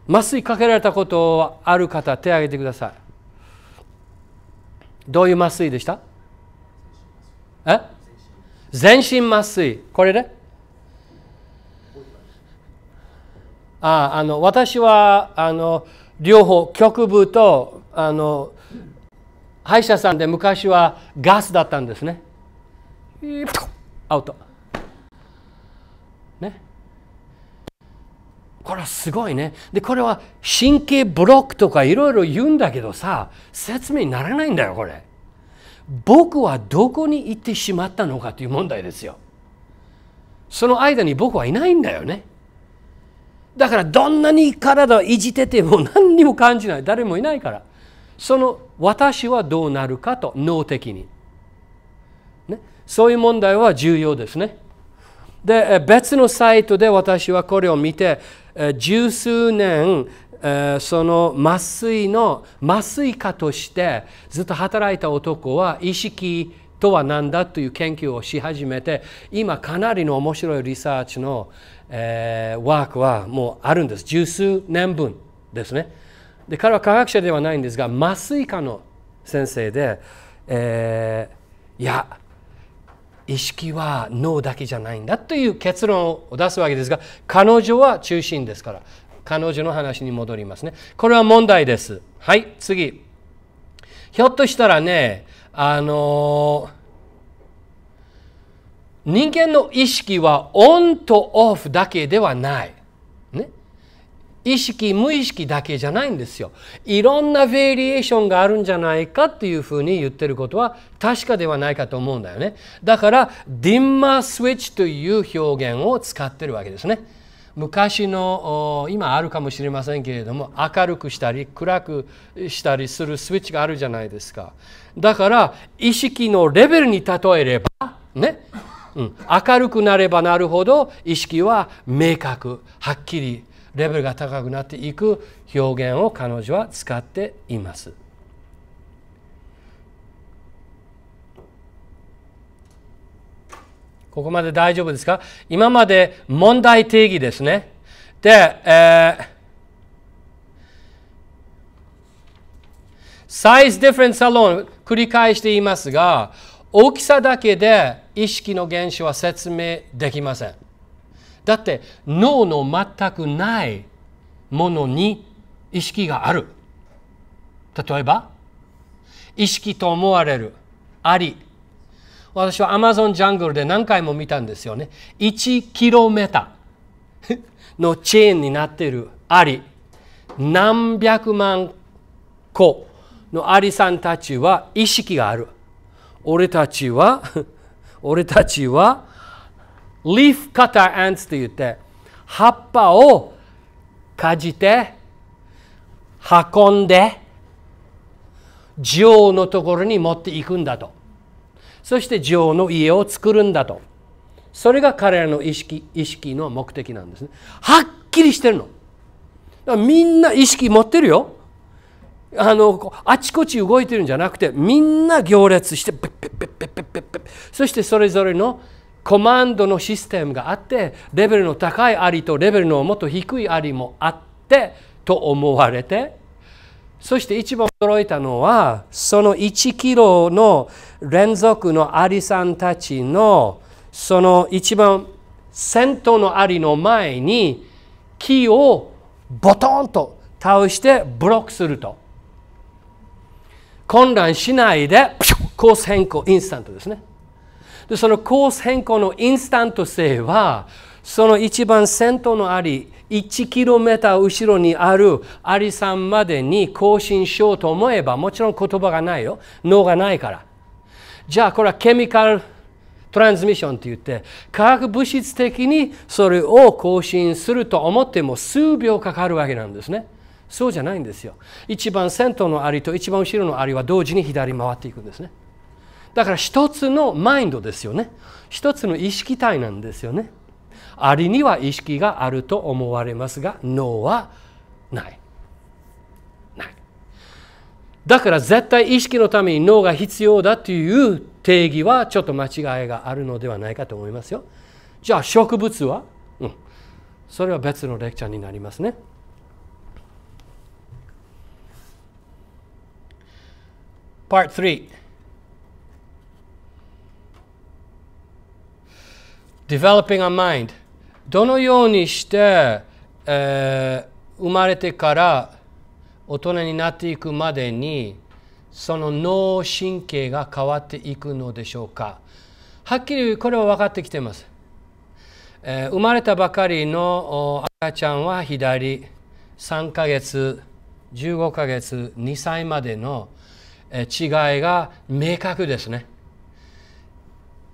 麻酔かけられたことある方手を挙げてくださいどういう麻酔でしたえ全身麻酔これねああの私はあの両方局部とあの歯医者さんで昔はガスだったんですねアウトねこれはすごいね。で、これは神経ブロックとかいろいろ言うんだけどさ、説明にならないんだよ、これ。僕はどこに行ってしまったのかという問題ですよ。その間に僕はいないんだよね。だからどんなに体をいじってても何にも感じない。誰もいないから。その私はどうなるかと、脳的に。ね、そういう問題は重要ですね。で別のサイトで私はこれを見て十数年その麻酔の麻酔科としてずっと働いた男は意識とは何だという研究をし始めて今かなりの面白いリサーチの、えー、ワークはもうあるんです十数年分ですねで彼は科学者ではないんですが麻酔科の先生で、えー、いや意識は脳だけじゃないんだという結論を出すわけですが彼女は中心ですから彼女の話に戻りますねこれは問題ですはい次ひょっとしたらねあの人間の意識はオンとオフだけではない意識無意識だけじゃないんですよいろんなベリエーションがあるんじゃないかっていうふうに言ってることは確かではないかと思うんだよねだからディンマースイッチという表現を使ってるわけですね昔の今あるかもしれませんけれども明るくしたり暗くしたりするスイッチがあるじゃないですかだから意識のレベルに例えればね、うん、明るくなればなるほど意識は明確はっきりレベルが高くなっていく表現を彼女は使っています。ここまで大丈夫ですか今まで問題定義ですね。で、えー、サイズディフェンスサロン繰り返していますが大きさだけで意識の現象は説明できません。だって脳の全くないものに意識がある例えば意識と思われるアリ私はアマゾンジャングルで何回も見たんですよね 1km <laughs> のチェーンになっているアリ何百万個のアリさんたちは意識がある俺たちは <laughs> 俺たちはリーフカタ u t t と言って葉っぱをかじて運んで女王のところに持っていくんだとそして女王の家を作るんだとそれが彼らの意識意識の目的なんですねはっきりしてるのみんな意識持ってるよあのあちこち動いてるんじゃなくてみんな行列してペッペッペッペッペッペッペッそしてそれぞれのコマンドのシステムがあってレベルの高いアリとレベルのもっと低いアリもあってと思われてそして一番驚いたのはその1キロの連続のアリさんたちのその一番先頭のアリの前に木をボトンと倒してブロックすると混乱しないでコース変更インスタントですねでそのコース変更のインスタント性はその一番先頭のあり 1km 後ろにあるアリさんまでに更新しようと思えばもちろん言葉がないよ脳がないからじゃあこれはケミカルトランスミッションっていって化学物質的にそれを更新すると思っても数秒かかるわけなんですねそうじゃないんですよ一番先頭のアリと一番後ろのアリは同時に左回っていくんですねだから一つのマインドですよね一つの意識体なんですよねありには意識があると思われますが脳はないないだから絶対意識のために脳が必要だという定義はちょっと間違いがあるのではないかと思いますよじゃあ植物は、うん、それは別のレクチャーになりますね Part 3 developing a mind どのようにして、えー、生まれてから大人になっていくまでにその脳神経が変わっていくのでしょうかはっきりこれは分かってきています、えー、生まれたばかりの赤ちゃんは左3ヶ月15ヶ月2歳までの違いが明確ですね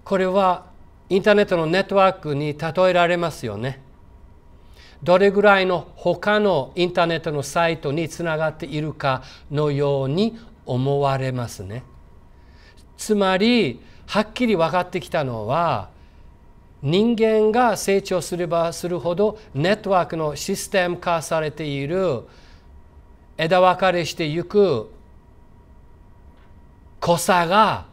これはインターネットのネットワークに例えられますよねどれぐらいの他のインターネットのサイトにつながっているかのように思われますねつまりはっきり分かってきたのは人間が成長すればするほどネットワークのシステム化されている枝分かれしていく濃さが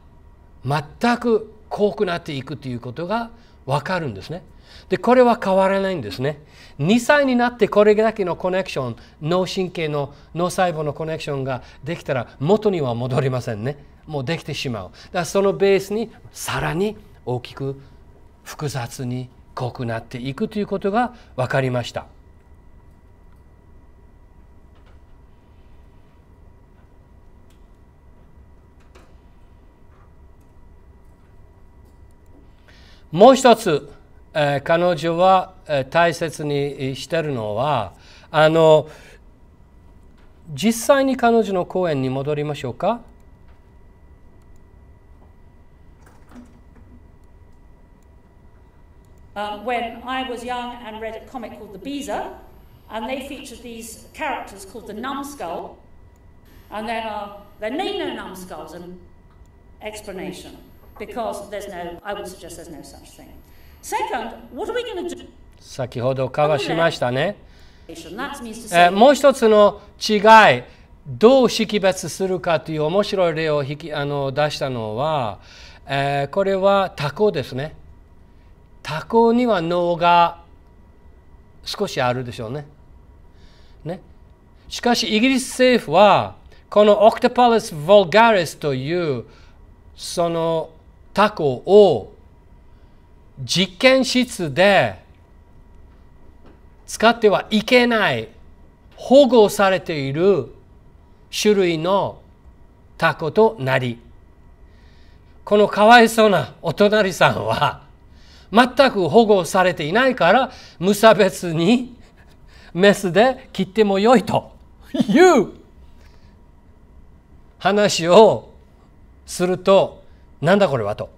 全く濃くなっていくということが分かるんですね。でこれは変わらないんですね。2歳になってこれだけのコネクション脳神経の脳細胞のコネクションができたら元には戻りませんね。もうできてしまう。だからそのベースにさらに大きく複雑に濃くなっていくということが分かりました。もう一つ、えー、彼女は、えー、大切にしてるのはあの実際に彼女の公演に戻りましょうか。Um, when I was young and read a comic called The Beezer, and they featured these characters called the Numbskull, and then uh, the Nino Numbskulls, an explanation. because there's no, I would suggest there's no such thing. Second, what are we going to do? 先ほど交わしましたね。えー、もう一つの違い、どう識別するかという面白い例を引きあの出したのは、えー、これは他行ですね。他行には脳が少しあるでしょうね。ねしかしイギリス政府はこのオクトパレス・ヴォルガリスというそのタコを実験室で使ってはいけない保護されている種類のタコとなりこのかわいそうなお隣さんは全く保護されていないから無差別にメスで切ってもよいという話をするとなんだこれはと。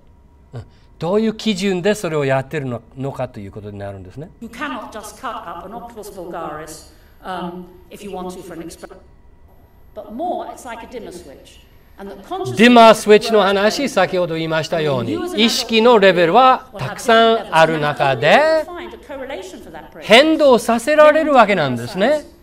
どういう基準でそれをやっているののかということになるんですね。ディマースウィッチの話、先ほど言いましたように、意識のレベルはたくさんある中で、変動させられるわけなんですね。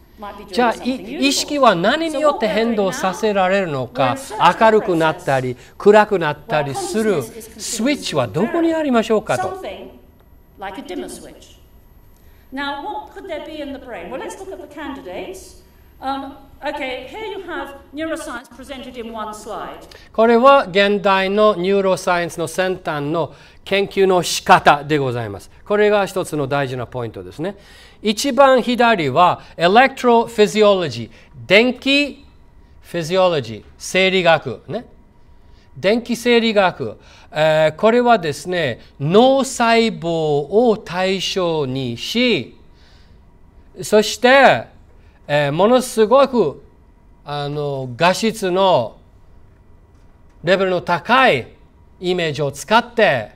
じゃあ意識は何によって変動させられるのか明るくなったり暗くなったりするスイッチはどこにありましょうかと。Now, what could there be in the brain? Well, let's look at the candidates. Um, これは現代のニューロサイエンスの先端の研究の仕方でございます。これが一つの大事なポイントですね。一番左はエレクトロ、フ o ジオロジー、電気フィジオロジー、生理学ね。電気生理学、えー、これはですね脳細胞を対象にしそしてえー、ものすごくあの画質のレベルの高いイメージを使って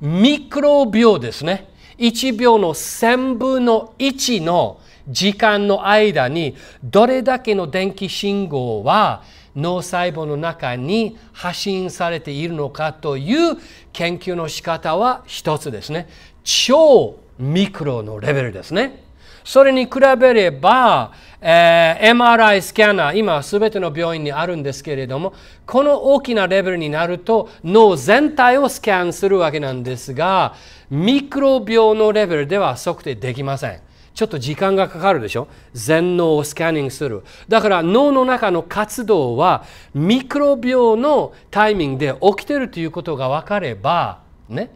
ミクロ秒ですね1秒の1000分の1の時間の間にどれだけの電気信号は脳細胞の中に発信されているのかという研究の仕方は一つですね。超ミクロのレベルですね。それに比べれば、えー、MRI スキャナー、今すべての病院にあるんですけれども、この大きなレベルになると脳全体をスキャンするわけなんですが、ミクロ病のレベルでは測定できません。ちょっと時間がかかるでしょ全脳をスキャニングする。だから脳の中の活動はミクロ病のタイミングで起きてるということが分かれば、ね。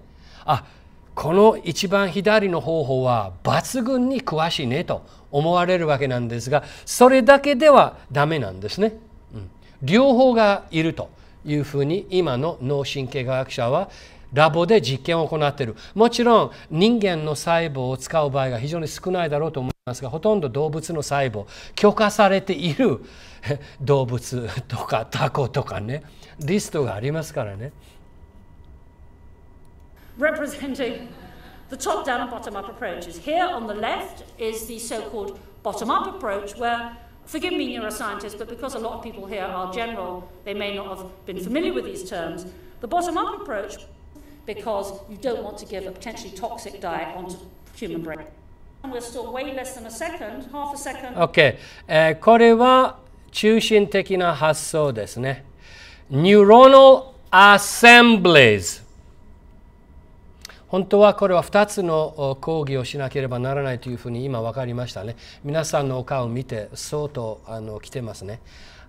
あ、この一番左の方法は抜群に詳しいねと思われるわけなんですがそれだけではダメなんですね。うん、両方がいるというふうに今の脳神経科学者はラボで実験を行っているもちろん人間の細胞を使う場合が非常に少ないだろうと思いますがほとんど動物の細胞許可されている <laughs> 動物とかタコとかねリストがありますからね。representing the top down and bottom up approaches. Here on the left is the so called bottom up approach, where, forgive me, neuroscientists, but because a lot of people here are general, they may not have been familiar with these terms. The bottom up approach, because you don't want to give a potentially toxic diet onto human brain. And we're still way less than a second, half a second. Okay. Uh, これは中心的な発想ですね。Neuronal assemblies. 本当はこれは2つの講義をしなければならないというふうに今分かりましたね。皆さんのお顔を見て相当あの来てますね。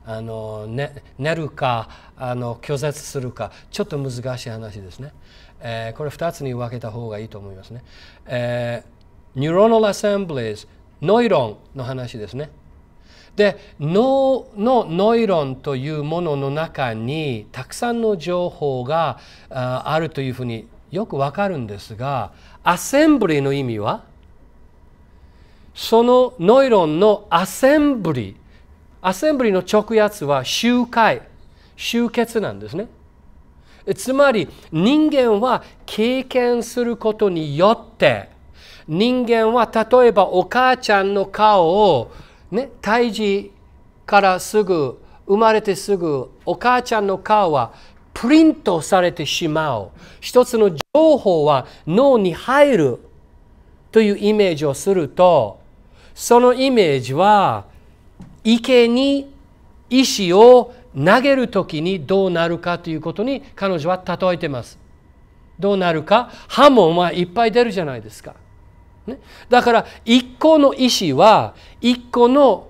あのね、寝るかあの拒絶するかちょっと難しい話ですね、えー、これ2つに分けた方がいいと思いますね、えー、ニューロナルアセンブリーズノイロンの話ですねで脳のノイロンというものの中にたくさんの情報があるというふうによくわかるんですがアセンブリの意味はそのノイロンのアセンブリアセンブリの直訳は集会集結なんですねつまり人間は経験することによって人間は例えばお母ちゃんの顔を、ね、胎児からすぐ生まれてすぐお母ちゃんの顔はプリントされてしまう一つの情報は脳に入るというイメージをするとそのイメージは池に石を投げる時にどうなるかということに彼女は例えてます。どうなるか波紋はいっぱい出るじゃないですか。ね、だから一個の石は一個の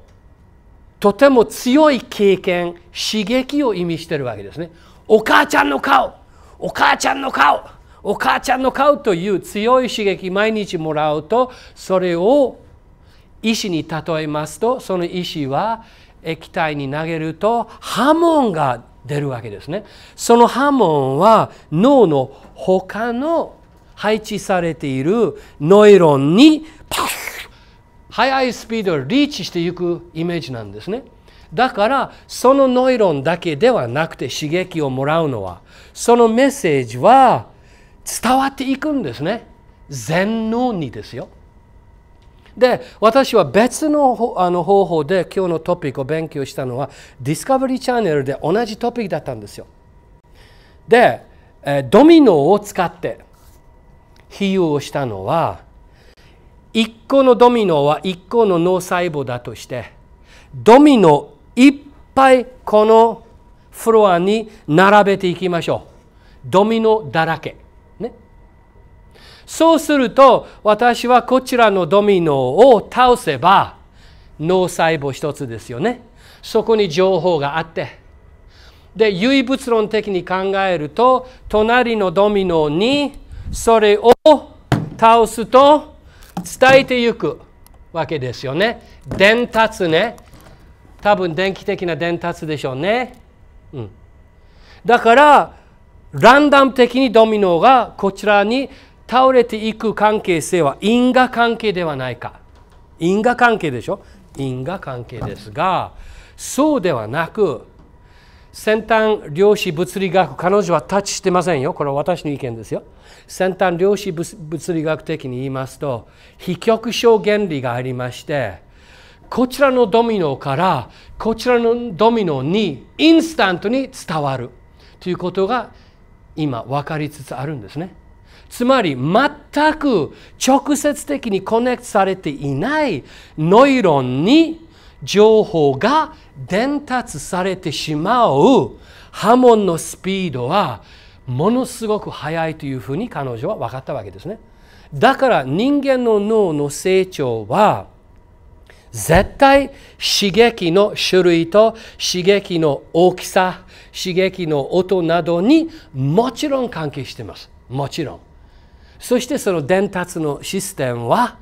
とても強い経験刺激を意味してるわけですね。お母ちゃんの顔お母ちゃんの顔お母ちゃんの顔という強い刺激毎日もらうとそれを石に例えますとその石は液体に投げると波紋が出るわけですねその波紋は脳の他の配置されているノイロンにパッ速いスピードをリーチしていくイメージなんですね。だからそのノイロンだけではなくて刺激をもらうのはそのメッセージは伝わっていくんですね全能にですよで私は別のあの方法で今日のトピックを勉強したのはディスカバリーチャンネルで同じトピックだったんですよでドミノを使って比喩をしたのは1個のドミノは1個の脳細胞だとしてドミノいっぱいこのフロアに並べていきましょう。ドミノだらけ。ね。そうすると私はこちらのドミノを倒せば脳細胞一つですよね。そこに情報があって。で、唯物論的に考えると隣のドミノにそれを倒すと伝えていくわけですよね。伝達ね。多分電気的な伝達でしょうね。うん、だからランダム的にドミノがこちらに倒れていく関係性は因果関係ではないか。因果関係でしょ因果関係ですがそうではなく先端量子物理学彼女はタッチしてませんよこれは私の意見ですよ先端量子物理学的に言いますと非極小原理がありましてこちらのドミノからこちらのドミノにインスタントに伝わるということが今分かりつつあるんですね。つまり全く直接的にコネクトされていないノイロンに情報が伝達されてしまう波紋のスピードはものすごく速いというふうに彼女は分かったわけですね。だから人間の脳の成長は絶対刺激の種類と刺激の大きさ刺激の音などにもちろん関係してますもちろんそしてその伝達のシステムは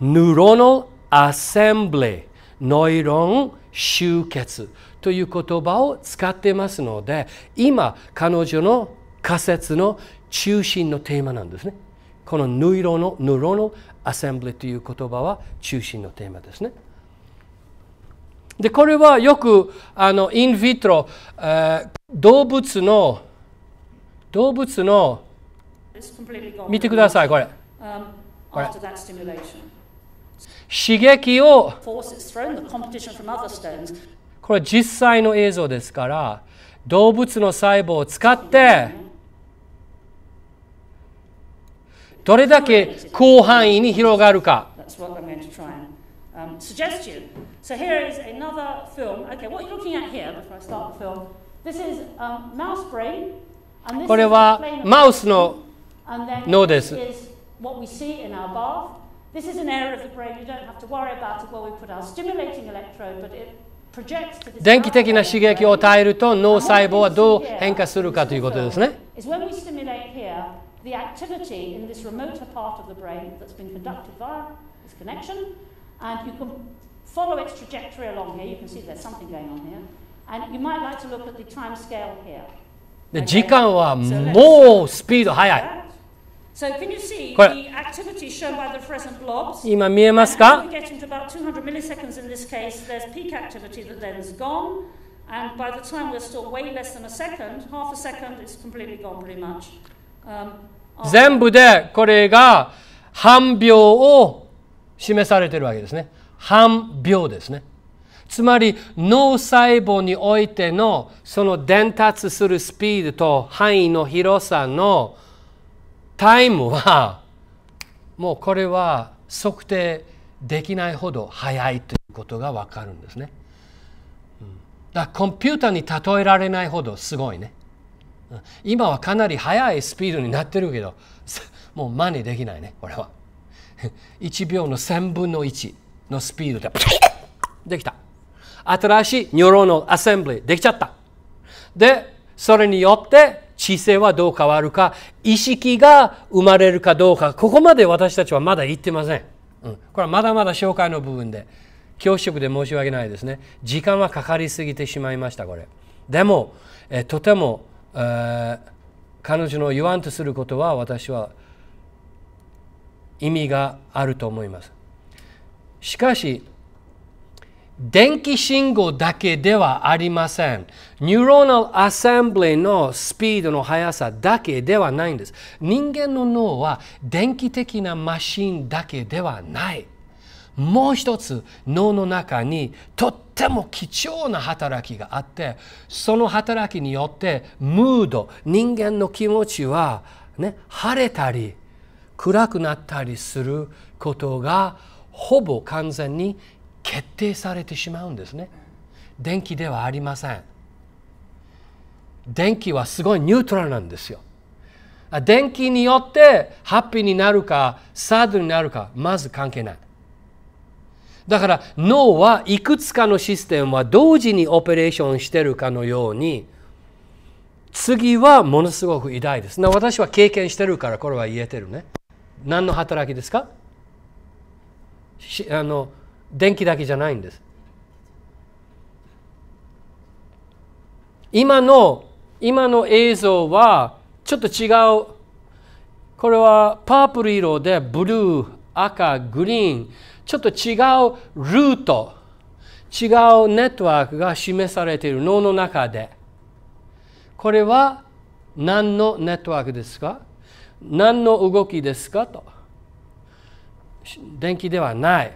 ヌロノアセンブレノイロン集結という言葉を使ってますので今彼女の仮説の中心のテーマなんですねこのヌイロのヌロのアセンブリという言葉は中心のテーマですね。でこれはよくあのインヴィトロ、えー、動物の動物の見てくださいこれ。これ刺激をこれ実際の映像ですから動物の細胞を使ってどれだけ広範囲に広がるか。これはマウスの脳です。電気的な刺激を与えると脳細胞はどう変化するかということですね。the activity in this remoter part of the brain that's been conducted via this connection, and you can follow its trajectory along here. You can see there's something going on here. And you might like to look at the time scale here. The Okay? So can you see the activity shown by the fluorescent blobs? 今見えますか we get into about 200 milliseconds in this case, there's peak activity that then is gone. And by the time we're still way less than a second, half a second, it's completely gone pretty much. 全部でこれが半秒を示されてるわけですね。半秒ですね。つまり脳細胞においてのその伝達するスピードと範囲の広さのタイムはもうこれは測定できないほど速いということがわかるんですね。だからコンピューターに例えられないほどすごいね。今はかなり速いスピードになってるけど <laughs> もう真似できないねこれは1 <laughs> 秒の1000分の1のスピードで <laughs> できた新しいニューロのアセンブリできちゃったでそれによって知性はどう変わるか意識が生まれるかどうかここまで私たちはまだ言ってません、うん、これはまだまだ紹介の部分で教職で申し訳ないですね時間はかかりすぎてしまいましたこれでも、えとても彼女の言わんとすることは私は意味があると思います。しかし、電気信号だけではありません。ニューロナルアセンブリのスピードの速さだけではないんです。人間の脳は電気的なマシンだけではない。もう一つ脳の中にとってても貴重な働きがあってその働きによってムード人間の気持ちは、ね、晴れたり暗くなったりすることがほぼ完全に決定されてしまうんですね。電気ではありません。電気はすごいニュートラルなんですよ。電気によってハッピーになるかサードになるかまず関係ない。だから脳はいくつかのシステムは同時にオペレーションしてるかのように次はものすごく偉大です。な私は経験してるからこれは言えてるね。何の働きですかあの電気だけじゃないんです。今の今の映像はちょっと違うこれはパープル色でブルー赤グリーンちょっと違うルート違うネットワークが示されている脳の中でこれは何のネットワークですか何の動きですかと電気ではない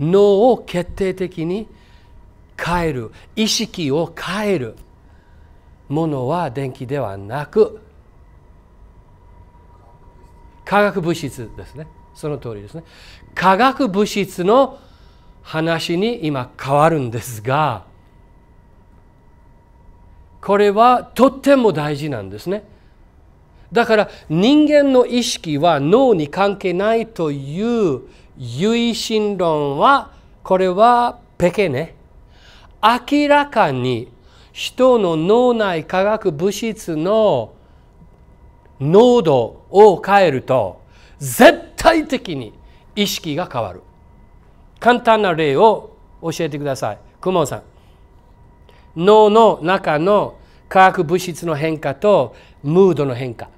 脳を決定的に変える意識を変えるものは電気ではなく化学物質ですねその通りですね化学物質の話に今変わるんですがこれはとっても大事なんですね。だから人間の意識は脳に関係ないという唯心論はこれはペケね。明らかに人の脳内化学物質の濃度を変えると絶対的に意識が変わる簡単な例を教えてくださいクモさん脳の中の化学物質の変化とムードの変化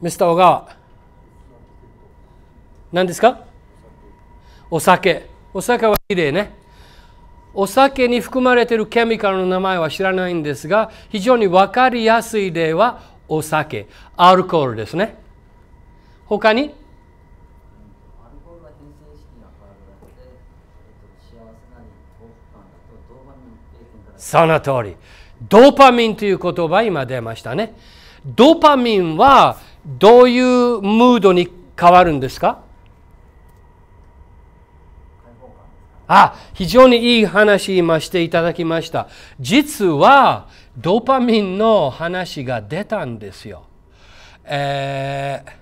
ミスター小川何ですかお酒お酒はきれいねお酒に含まれているケミカルの名前は知らないんですが非常に分かりやすい例はお酒アルコールですね他にその通りドーパミンという言葉今出ましたねドーパミンはどういうムードに変わるんですかあ、非常にいい話今していただきました。実は、ドパミンの話が出たんですよ。えー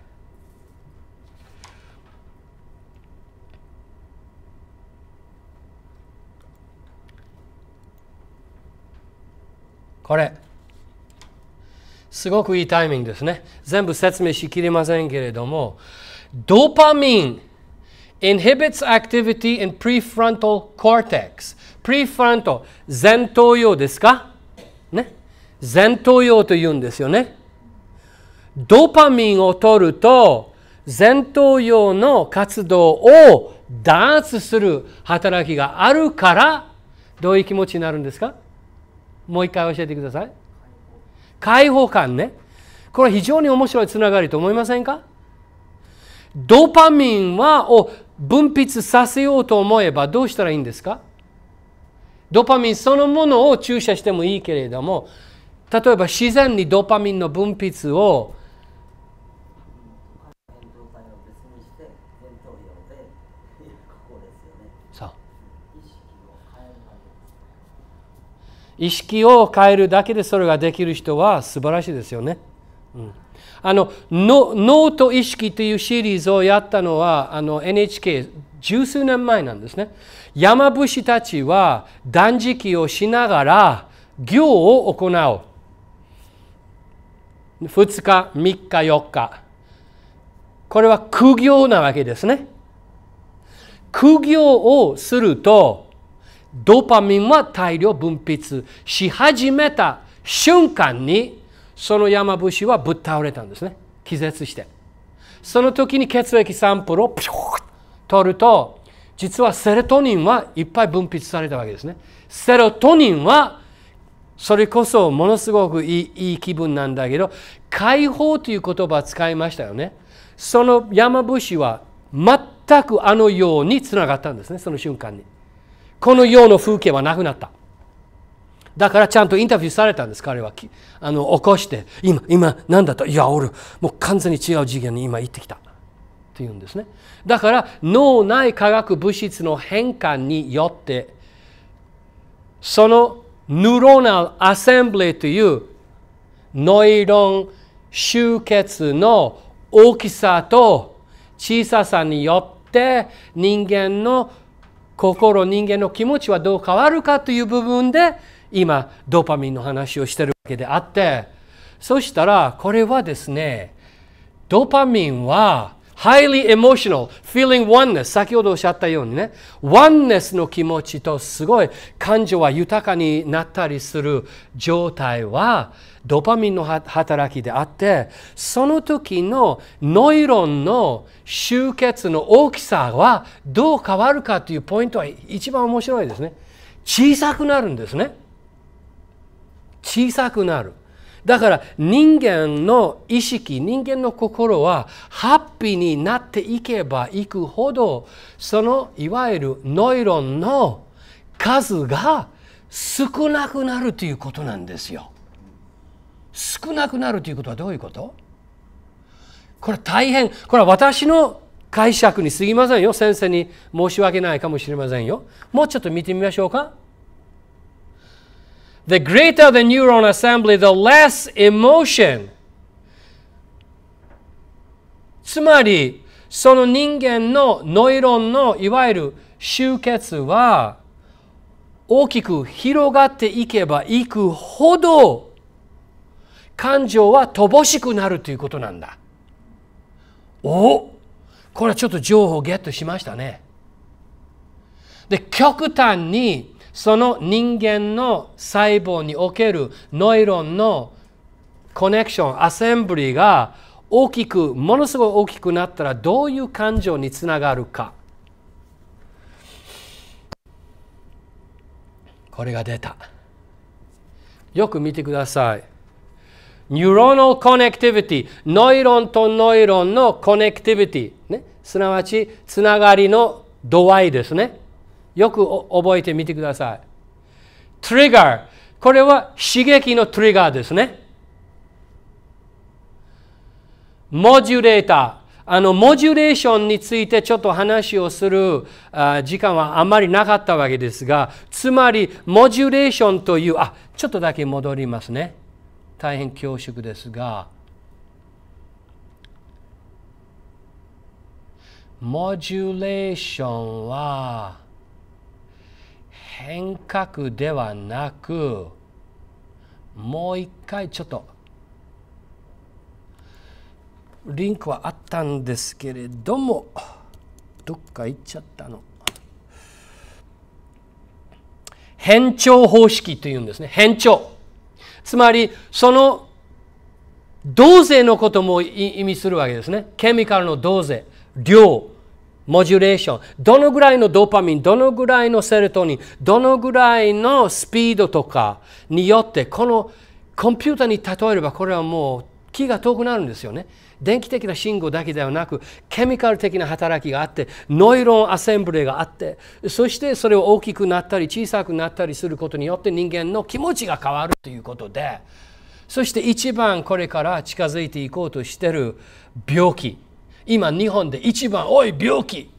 これすごくいいタイミングですね全部説明しきれませんけれどもドパミン inhibits activity in prefrontal cortex. prefrontal 前頭葉ですかね。前頭葉と言うんですよね。ドパミンを取ると前頭葉の活動を弾圧する働きがあるからどういう気持ちになるんですかもう一回教えてください。解放感ね。これ非常に面白いつながりと思いませんかドパミンはを分泌させようと思えばどうしたらいいんですかドパミンそのものを注射してもいいけれども例えば自然にドパミンの分泌を意識を変えるだけでそれができる人は素晴らしいですよね。うんあの脳と意識というシリーズをやったのはあの NHK 十数年前なんですね山伏たちは断食をしながら行を行う2日3日4日これは苦行なわけですね苦行をするとドパミンは大量分泌し始めた瞬間にその山伏はぶっ倒れたんですね気絶してその時に血液サンプルをピョー取ると実はセロトニンはいっぱい分泌されたわけですねセロトニンはそれこそものすごくいいいい気分なんだけど解放という言葉を使いましたよねその山伏は全くあのようにつながったんですねその瞬間にこの世の風景はなくなっただからちゃんとインタビューされたんです彼はあの起こして今今何だったいや俺もう完全に違う次元に今行ってきたっていうんですねだから脳内化学物質の変換によってそのヌローナルアセンブレというノイロン集結の大きさと小ささによって人間の心人間の気持ちはどう変わるかという部分で今ドーパミンの話をしてるわけであってそしたらこれはですねドーパミンは highly emotional, feeling oneness 先ほどおっしゃったようにね oneness の気持ちとすごい感情は豊かになったりする状態はドーパミンの働きであってその時のノイロンの集結の大きさはどう変わるかというポイントは一番面白いですね小さくなるんですね。小さくなるだから人間の意識人間の心はハッピーになっていけばいくほどそのいわゆるノイロンの数が少なくなるということなんですよ。少なくなるということはどういうことこれ大変これは私の解釈にすぎませんよ先生に申し訳ないかもしれませんよ。もうちょっと見てみましょうか。the greater the neuron assembly, the less emotion. つまり、その人間のノイロンのいわゆる集結は大きく広がっていけばいくほど感情は乏しくなるということなんだ。おこれはちょっと情報をゲットしましたね。で極端にその人間の細胞におけるノイロンのコネクションアセンブリが大きくものすごい大きくなったらどういう感情につながるかこれが出たよく見てくださいニューロナルコネクティビティノイロンとノイロンのコネクティビティ、ね、すなわちつながりの度合いですねよく覚えてみてください。トリガー。これは刺激のトリガーですね。モジュレーター。あの、モジュレーションについてちょっと話をする時間はあまりなかったわけですが、つまり、モジュレーションという、あ、ちょっとだけ戻りますね。大変恐縮ですが、モジュレーションは、変革ではなくもう一回ちょっとリンクはあったんですけれどもどっか行っちゃったの変調方式というんですね変調つまりその同税のことも意味するわけですねケミカルの同税量モジュレーションどのぐらいのドーパミンどのぐらいのセロトニンどのぐらいのスピードとかによってこのコンピューターに例えればこれはもう気が遠くなるんですよね電気的な信号だけではなくケミカル的な働きがあってノイロンアセンブレがあってそしてそれを大きくなったり小さくなったりすることによって人間の気持ちが変わるということでそして一番これから近づいていこうとしてる病気今日本で一番多い病気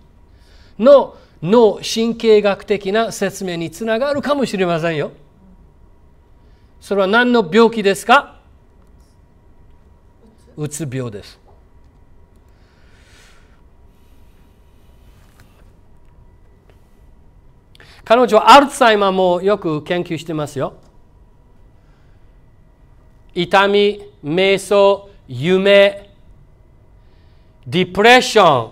の脳神経学的な説明につながるかもしれませんよ。それは何の病気ですかうつ病です。彼女はアルツハイマーもよく研究してますよ。痛み、瞑想、夢、depression,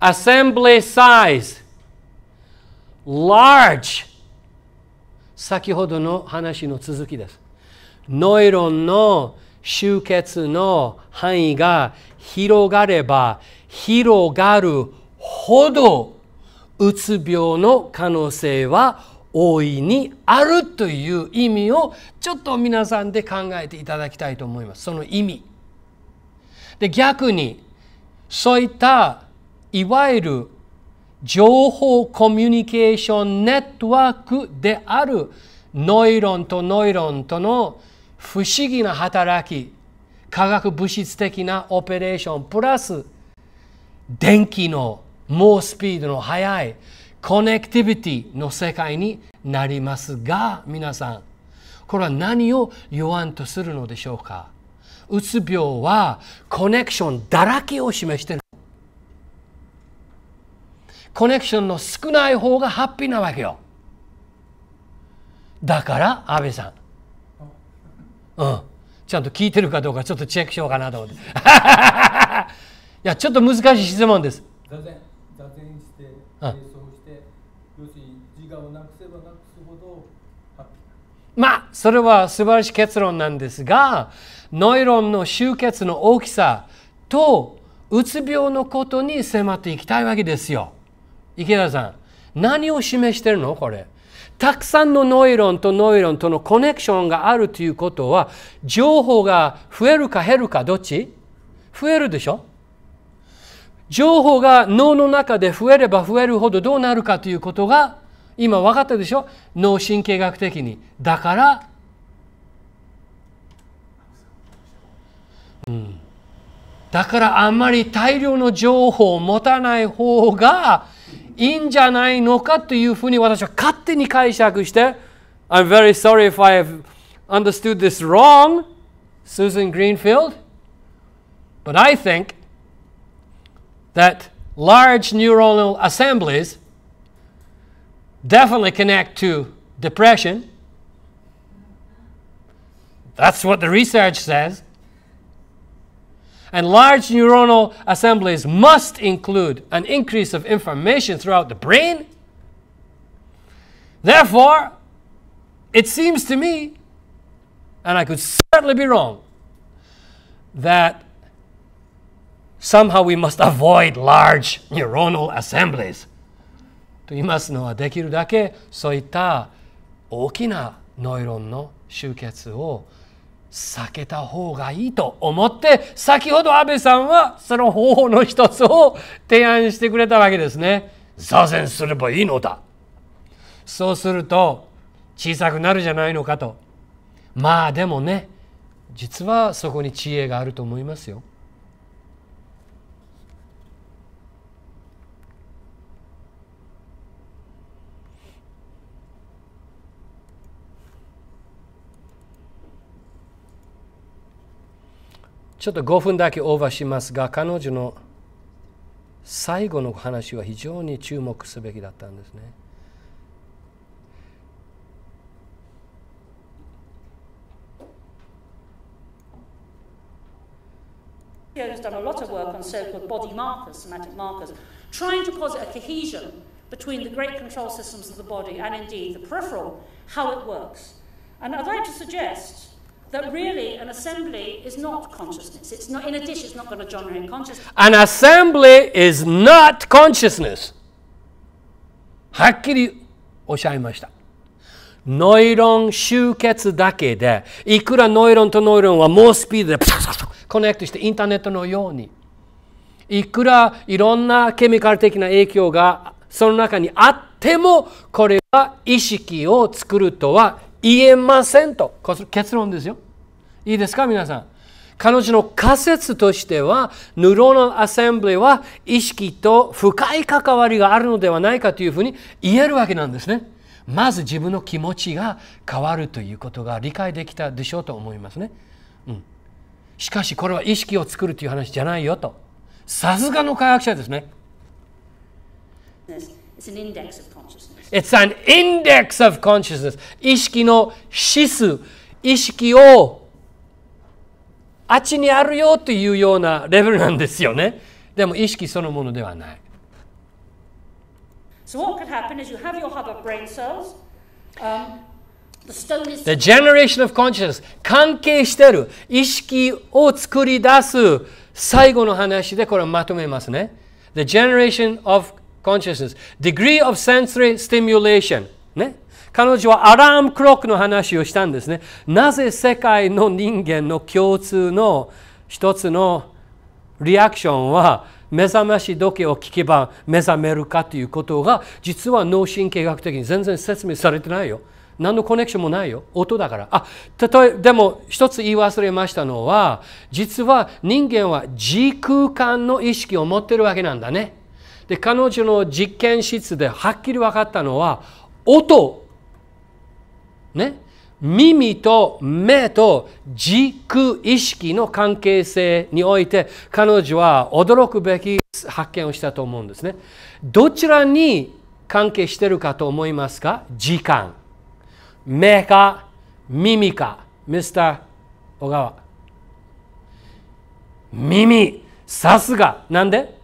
assembly size, large 先ほどの話の続きです。ノイロンの集結の範囲が広がれば広がるほどうつ病の可能性は大いにあるという意味をちょっと皆さんで考えていただきたいと思いますその意味で逆にそういったいわゆる情報コミュニケーションネットワークであるノイロンとノイロンとの不思議な働き化学物質的なオペレーションプラス電気の猛スピードの速いコネクティビティの世界になりますが皆さんこれは何を言わんとするのでしょうかうつ病はコネクションだらけを示しているコネクションの少ない方がハッピーなわけよだから安倍さんうんちゃんと聞いてるかどうかちょっとチェックしようかなと思って <laughs> いやちょっと難しい質問です座禅座禅して、うんをなくせばなくすほどまあそれは素晴らしい結論なんですがノイロンの集結の大きさとうつ病のことに迫っていきたいわけですよ。池田さん何を示してるのこれ。たくさんのノイロンとノイロンとのコネクションがあるということは情報が増えるか減るかどっち増えるでしょ情報が脳の中で増えれば増えるほどどうなるかということが今分かったでしょ脳神経学的にだからうんだからあんまり大量の情報を持たない方がいいんじゃないのかというふうに私は勝手に解釈して I'm very sorry if I have understood this wrong Susan Greenfield but I think that large neuronal assemblies definitely connect to depression. That's what the research says. And large neuronal assemblies must include an increase of information throughout the brain. Therefore, it seems to me, and I could certainly be wrong, that somehow we must <laughs> avoid large neuronal assemblies. と言いますのはできるだけそういった大きなノイロンの集結を避けた方がいいと思って先ほど安倍さんはその方法の一つを提案してくれたわけですね。座禅すればいいのだそうすると小さくなるじゃないのかとまあでもね実はそこに知恵があると思いますよ。ちょっと5分だけオーバーしますが、彼女の最後の話は非常に注目すべきだったんですね。Here has done a lot of work on so-called body markers, somatic markers, trying to cause a cohesion between the great control systems of the body and indeed the peripheral, how it works. And I'd like to suggest that really an assembly is not consciousness. It's not, in a dish, it's not got a genre in consciousness. An assembly is not consciousness. はっきりおっしゃいました。ノイロン集結だけで、いくらノイロンとノイロンは猛スピードでプサプサコネクトしてインターネットのように、いくらいろんなケミカル的な影響がその中にあっても、これは意識を作るとは言えませんと。結論ですよ。いいですか皆さん。彼女の仮説としては、ヌロのアセンブリは意識と深い関わりがあるのではないかというふうに言えるわけなんですね。まず自分の気持ちが変わるということが理解できたでしょうと思いますね。うん、しかしこれは意識を作るという話じゃないよと。さすがの科学者ですね。It's an index of consciousness. It's an index of consciousness. 意識の指数、意識をあっちにあるよというようなレベルなんですよねでも意識そのものではない So what could happen is you have your hub of brain cells. Um, the generation of consciousness. 関係してる意識を作り出す最後の話でこれをまとめますね。The generation of consciousness. Degree of sensory stimulation. ね。彼女はアラームクロックの話をしたんですね。なぜ世界の人間の共通の一つのリアクションは目覚まし時計を聞けば目覚めるかということが実は脳神経学的に全然説明されてないよ。何のコネクションもないよ。音だから。あ、例え、でも一つ言い忘れましたのは、実は人間は時空間の意識を持ってるわけなんだね。で、彼女の実験室ではっきり分かったのは、音ね、耳と目と軸意識の関係性において彼女は驚くべき発見をしたと思うんですね。どちらに関係してるかと思いますか時間。目か耳か。ミスター小川。耳。さすが。なんで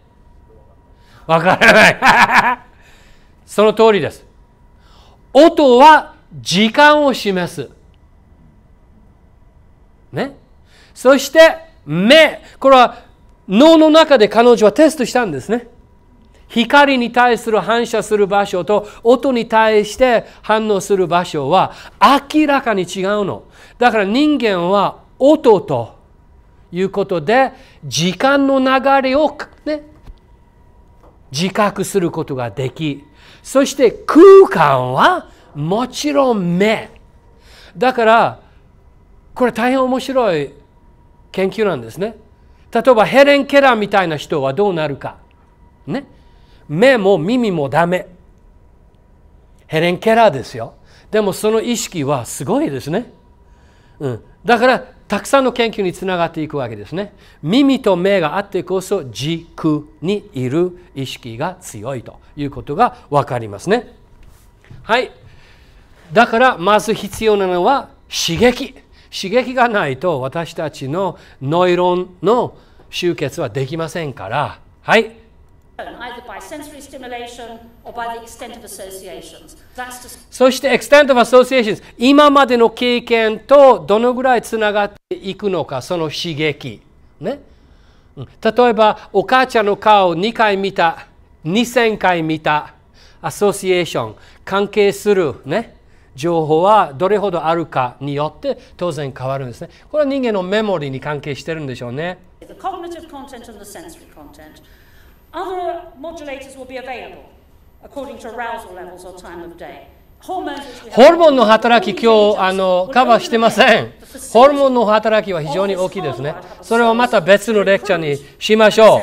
わからない。<laughs> その通りです。音は時間を示す。ね。そして、目。これは脳の中で彼女はテストしたんですね。光に対する反射する場所と音に対して反応する場所は明らかに違うの。だから人間は音ということで時間の流れを、ね、自覚することができそして空間はもちろん目だからこれ大変面白い研究なんですね例えばヘレン・ケラーみたいな人はどうなるかね目も耳もダメヘレン・ケラーですよでもその意識はすごいですね、うん、だからたくさんの研究につながっていくわけですね耳と目があってこそ軸にいる意識が強いということが分かりますねはいだからまず必要なのは刺激刺激がないと私たちのノイロンの集結はできませんからはいそして extent of associations 今までの経験とどのぐらいつながっていくのかその刺激、ね、例えばお母ちゃんの顔を2回見た2000回見たアソシエーション関係するね情報はどれほどあるかによって当然変わるんですね。これは人間のメモリーに関係してるんでしょうね。ホルモンの働き、今日あのカバーしてません。ホルモンの働きは非常に大きいですね。それはまた別のレクチャーにしましょう。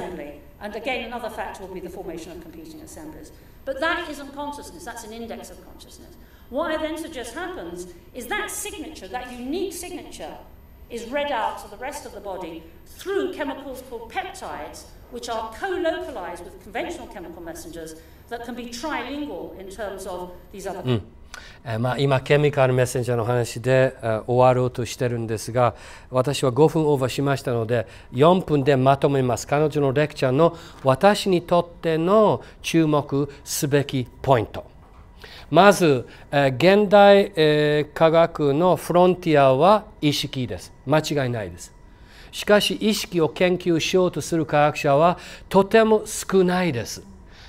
What I then suggest happens is that signature, that unique signature, is read out to the rest of the body through chemicals called peptides, which are co localized with conventional chemical messengers that can be trilingual in terms of these other. うんえーまあ、今、ケミカルメッセンジャーの話で、え終わろうとしてるんですが、私は5分オーバーしましたので、4分でまとめます。彼女のレクチャーの私にとっての注目すべきポイント。まず、えー、現代、えー、科学のフロンティアは意識です。間違いないです。しかし意識を研究しようとする科学者はとても少ないです。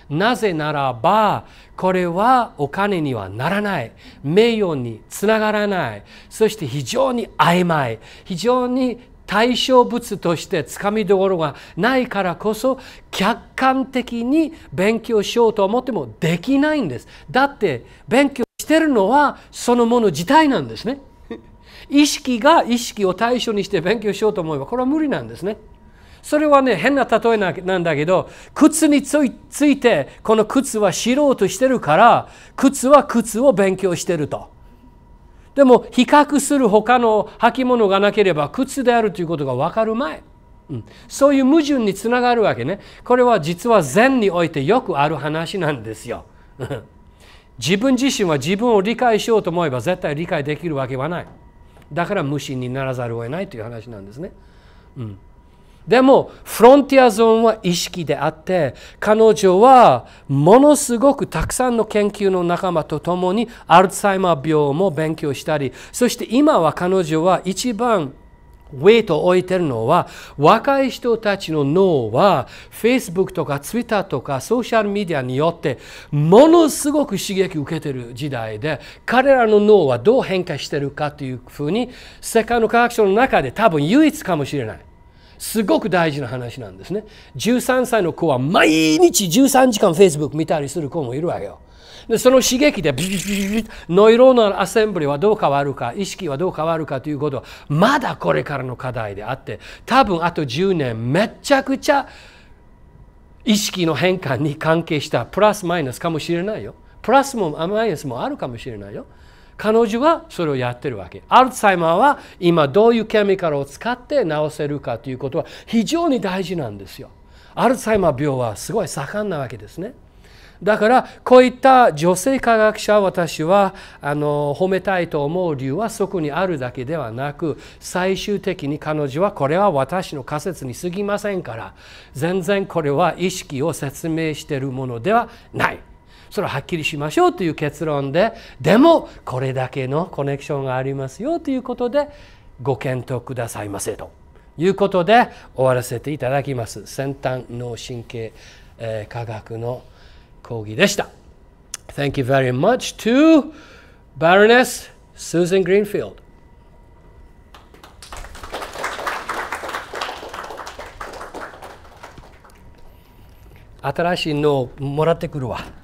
なぜならばこれはお金にはならない名誉につながらないそして非常に曖昧非常に対象物としてつかみどころがないからこそ客観的に勉強しようと思ってもできないんですだって勉強してるのはそのもの自体なんですね意識が意識を対象にして勉強しようと思えばこれは無理なんですねそれはね変な例えなんだけど靴についてこの靴は知ろうとしてるから靴は靴を勉強してると。でも比較する他の履物がなければ靴であるということが分かる前、うん、そういう矛盾につながるわけねこれは実は善においてよくある話なんですよ <laughs> 自分自身は自分を理解しようと思えば絶対理解できるわけはないだから無心にならざるを得ないという話なんですね、うんでもフロンティアゾーンは意識であって彼女はものすごくたくさんの研究の仲間と共にアルツハイマー病も勉強したりそして今は彼女は一番ウェイトを置いてるのは若い人たちの脳は Facebook とか Twitter とかソーシャルメディアによってものすごく刺激を受けてる時代で彼らの脳はどう変化してるかというふうに世界の科学省の中で多分唯一かもしれない。すごく大事な話なんですね13歳の子は毎日13時間 Facebook 見たりする子もいるわけよでその刺激でビビビビノイローのアセンブリはどう変わるか意識はどう変わるかということはまだこれからの課題であって多分あと10年めちゃくちゃ意識の変換に関係したプラスマイナスかもしれないよプラスもマイナスもあるかもしれないよ彼女はそれをやってるわけ。アルツハイマーは今どういうケミカルを使って治せるかということは非常に大事なんですよ。アルツハイマー病はすごい盛んなわけですね。だからこういった女性科学者私はあの褒めたいと思う理由はそこにあるだけではなく最終的に彼女はこれは私の仮説に過ぎませんから全然これは意識を説明しているものではないそれははっきりしましょうという結論ででもこれだけのコネクションがありますよということでご検討くださいませということで終わらせていただきます先端脳神経、え科学の講義でした。Thank you very much to Baroness Susan Greenfield. <laughs> 新しいのをもらってくるわ。